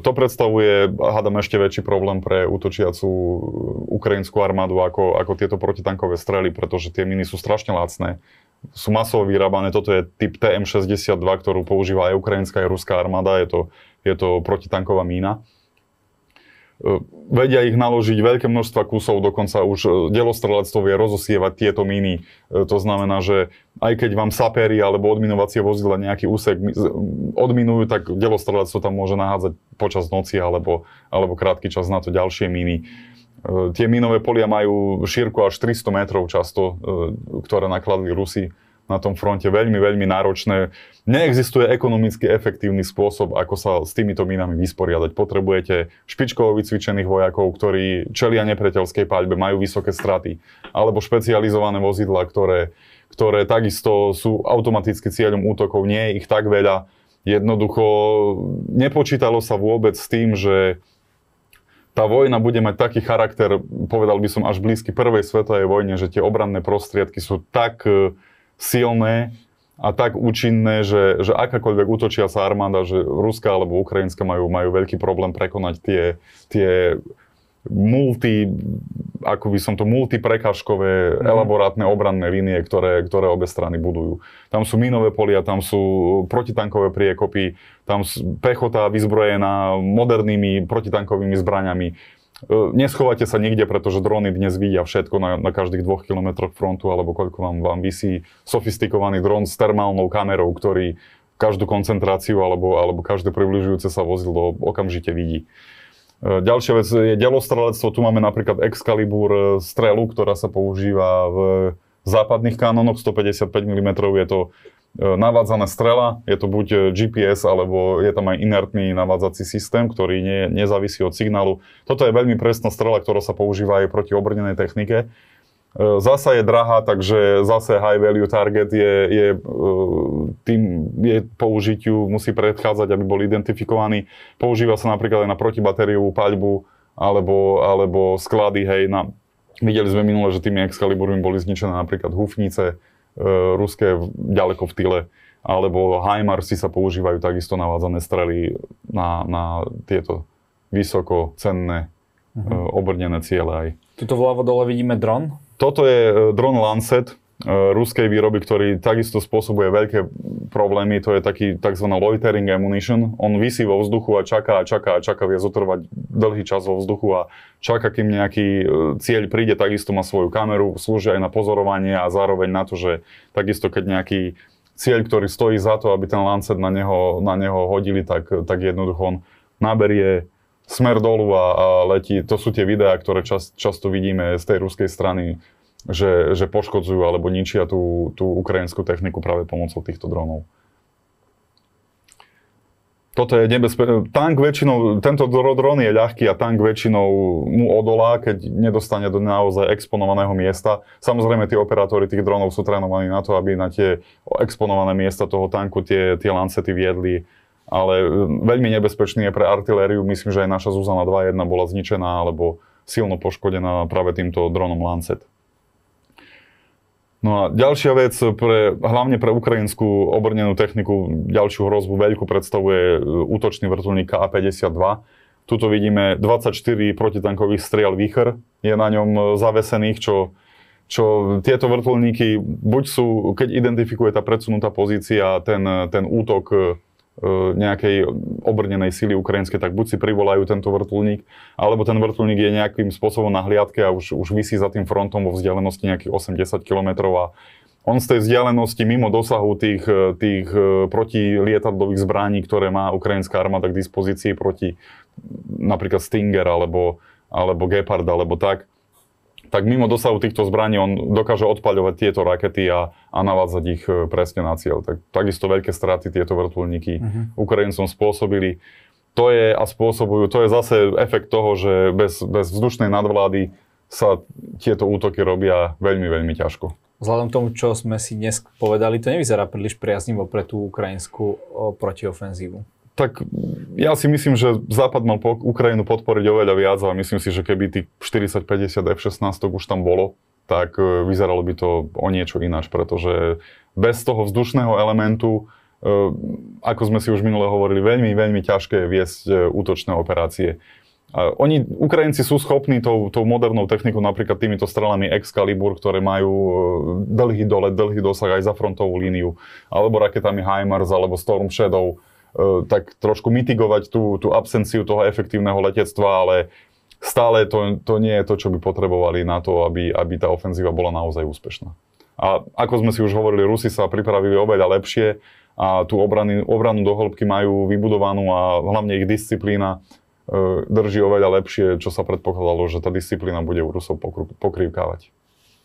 Speaker 1: to predstavuje, hádam, ešte väčší problém pre útočiacu e, ukrajinskú armádu ako, ako tieto protitankové strely, pretože tie miny sú strašne lacné sú masovo vyrábané. Toto je typ TM62, ktorú používa aj ukrajinská, aj ruská armáda. Je to, je to protitanková mína. E, vedia ich naložiť veľké množstva kusov, dokonca už e, delostrelectvo vie rozosievať tieto míny. E, to znamená, že aj keď vám sapery alebo odminovacie vozidla nejaký úsek odminujú, tak delostrelectvo tam môže nahádzať počas noci alebo, alebo krátky čas na to ďalšie míny E, tie minové polia majú šírku až 300 metrov často, e, ktoré nakladli Rusi na tom fronte veľmi, veľmi náročné. Neexistuje ekonomicky efektívny spôsob, ako sa s týmito mínami vysporiadať. Potrebujete špičkovo vycvičených vojakov, ktorí čelia nepriateľskej paľbe, majú vysoké straty, alebo špecializované vozidla, ktoré, ktoré takisto sú automaticky cieľom útokov, nie je ich tak veľa. Jednoducho nepočítalo sa vôbec s tým, že tá vojna bude mať taký charakter, povedal by som až blízky prvej svetovej vojne, že tie obranné prostriedky sú tak e, silné a tak účinné, že, že akákoľvek útočia sa armáda, že ruská alebo ukrajinská majú, majú veľký problém prekonať tie, tie multi, ako by som to, multiprekažkové, mm. elaborátne obranné linie, ktoré, ktoré obe strany budujú. Tam sú minové polia, tam sú protitankové priekopy, tam pechota vyzbrojená modernými protitankovými zbraňami. E, Neschovate sa nikde, pretože drony dnes vidia všetko na, na každých dvoch kilometroch frontu, alebo koľko vám, vám vysí sofistikovaný dron s termálnou kamerou, ktorý každú koncentráciu alebo, alebo každé približujúce sa vozidlo okamžite vidí. E, ďalšia vec je delostrelectvo. Tu máme napríklad Excalibur e, strelu, ktorá sa používa v západných kanónoch 155 mm je to e, navádzaná strela. Je to buď GPS, alebo je tam aj inertný navádzací systém, ktorý nie, nezávisí od signálu. Toto je veľmi presná strela, ktorá sa používa aj proti obrnenej technike. E, zasa je drahá, takže zase high value target je, je e, tým je použitiu musí predchádzať, aby bol identifikovaný. Používa sa napríklad aj na protibatériovú paľbu alebo, alebo sklady, hej, na, videli sme minule, že tými Excaliburmi boli zničené napríklad hufnice e, ruské ďaleko v tyle, alebo Heimarsy sa používajú takisto navádzané strely na, na tieto vysoko cenné uh-huh. e, mhm. obrnené ciele aj. Tuto vľavo dole vidíme dron, toto je e, dron Lancet, e, ruskej výroby, ktorý takisto spôsobuje veľké problémy, to je taký tzv. loitering ammunition. On vysí vo vzduchu a čaká a čaká a čaká, vie zotrvať dlhý čas vo vzduchu a čaká, kým nejaký e, cieľ príde, takisto má svoju kameru, slúži aj na pozorovanie a zároveň na to, že takisto keď nejaký cieľ, ktorý stojí za to, aby ten lancet na neho, na neho hodili, tak, tak jednoducho on naberie smer dolu a, a letí. To sú tie videá, ktoré čas, často vidíme z tej ruskej strany, že, že poškodzujú alebo ničia tú, tú ukrajinskú techniku práve pomocou týchto dronov. Toto je nebezpe... Tank väčšinou, tento dron je ľahký a tank väčšinou mu odolá, keď nedostane do naozaj exponovaného miesta. Samozrejme, tí operátori tých dronov sú trénovaní na to, aby na tie exponované miesta toho tanku tie, tie lancety viedli ale e, veľmi nebezpečný je pre artilériu. Myslím, že aj naša Zuzana 2.1 bola zničená alebo silno poškodená práve týmto dronom Lancet. No a ďalšia vec, pre, hlavne pre ukrajinskú obrnenú techniku, ďalšiu hrozbu veľkú predstavuje e, útočný vrtulník a 52 Tuto vidíme 24 protitankových striel Výchr, je na ňom e, zavesených, čo, čo tieto vrtulníky buď sú, keď identifikuje tá predsunutá pozícia, ten, ten útok E, nejakej obrnenej sily ukrajinskej, tak buď si privolajú tento vrtulník, alebo ten vrtulník je nejakým spôsobom na hliadke a už, už vysí za tým frontom vo vzdialenosti nejakých 8-10 km a on z tej vzdialenosti mimo dosahu tých, e, tých e, protilietadlových zbraní, ktoré má ukrajinská armáda k dispozícii proti napríklad Stinger alebo, alebo Gepard alebo tak, tak mimo dosahu týchto zbraní on dokáže odpaľovať tieto rakety a, a navádzať ich e, presne na cieľ. Tak, takisto veľké straty tieto vrtulníky uh-huh. Ukrajincom spôsobili. To je a spôsobujú, to je zase efekt toho, že bez, bez vzdušnej nadvlády sa tieto útoky robia veľmi, veľmi ťažko.
Speaker 2: Vzhľadom tomu, čo sme si dnes povedali, to nevyzerá príliš priaznivo pre tú ukrajinskú protiofenzívu
Speaker 1: tak ja si myslím, že Západ mal po Ukrajinu podporiť oveľa viac, ale myslím si, že keby tých 40-50 F-16 už tam bolo, tak e, vyzeralo by to o niečo ináč, pretože bez toho vzdušného elementu, e, ako sme si už minule hovorili, veľmi, veľmi ťažké je viesť e, útočné operácie. Oni, Ukrajinci sú schopní tou, tou modernou technikou, napríklad týmito strelami Excalibur, ktoré majú dlhý dole, dlhý dosah aj za frontovú líniu, alebo raketami HIMARS, alebo Storm Shadow, E, tak trošku mitigovať tú, tú absenciu toho efektívneho letectva, ale stále to, to nie je to, čo by potrebovali na to, aby, aby tá ofenzíva bola naozaj úspešná. A ako sme si už hovorili, Rusi sa pripravili oveľa lepšie a tú obrany, obranu do hĺbky majú vybudovanú a hlavne ich disciplína e, drží oveľa lepšie, čo sa predpokladalo, že tá disciplína bude u Rusov pokrývkávať.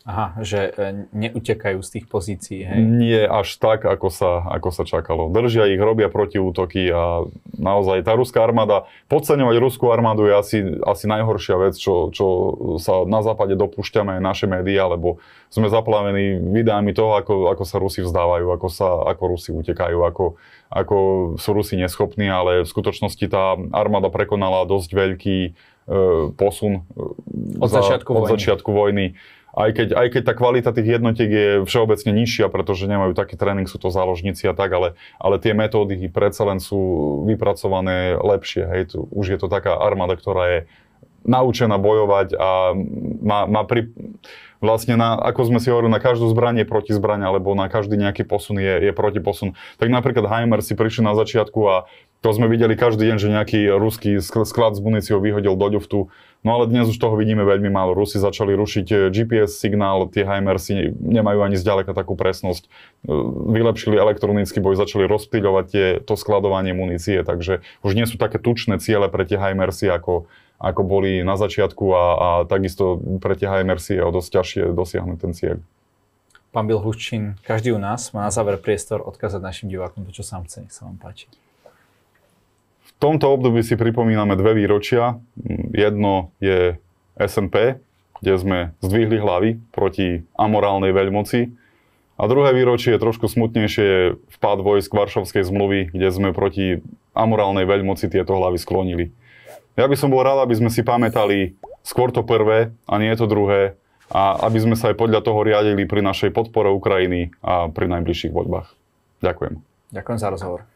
Speaker 2: Aha, že e, neutekajú z tých pozícií,
Speaker 1: hej? Nie až tak, ako sa, ako sa čakalo. Držia ich, robia protiútoky a naozaj tá ruská armáda, podceňovať ruskú armádu je asi, asi najhoršia vec, čo, čo sa na západe dopúšťame naše médiá, lebo sme zaplavení videami toho, ako, ako sa Rusi vzdávajú, ako, sa, ako Rusi utekajú, ako, ako sú Rusi neschopní, ale v skutočnosti tá armáda prekonala dosť veľký e, posun e, od, za, začiatku, od vojny. začiatku vojny aj keď, aj keď tá kvalita tých jednotiek je všeobecne nižšia, pretože nemajú taký tréning, sú to záložníci a tak, ale, ale tie metódy predsa len sú vypracované lepšie. Hej. Tu, už je to taká armáda, ktorá je naučená bojovať a má, má pri, vlastne na, ako sme si hovorili, na každú zbranie je protizbraň, alebo na každý nejaký posun je, je protiposun. Tak napríklad Heimer si prišiel na začiatku a to sme videli každý deň, že nejaký ruský sklad s muníciou vyhodil do ľuftu. No ale dnes už toho vidíme veľmi málo. Rusi začali rušiť e, GPS signál, tie HMRC nemajú ani zďaleka takú presnosť. E, vylepšili elektronický boj, začali rozptýľovať tie, to skladovanie munície, takže už nie sú také tučné ciele pre tie HMRC ako, ako boli na začiatku a, a takisto pre tie HMRC je o dosť ťažšie dosiahnuť ten cieľ.
Speaker 2: Pán Bill každý u nás má na záver priestor odkázať našim divákom to, čo sám chce. Nech sa vám páči
Speaker 1: tomto období si pripomíname dve výročia. Jedno je SNP, kde sme zdvihli hlavy proti amorálnej veľmoci. A druhé výročie je trošku smutnejšie je vpad vojsk Varšovskej zmluvy, kde sme proti amorálnej veľmoci tieto hlavy sklonili. Ja by som bol rád, aby sme si pamätali skôr to prvé a nie to druhé a aby sme sa aj podľa toho riadili pri našej podpore Ukrajiny a pri najbližších voľbách. Ďakujem.
Speaker 2: Ďakujem za rozhovor.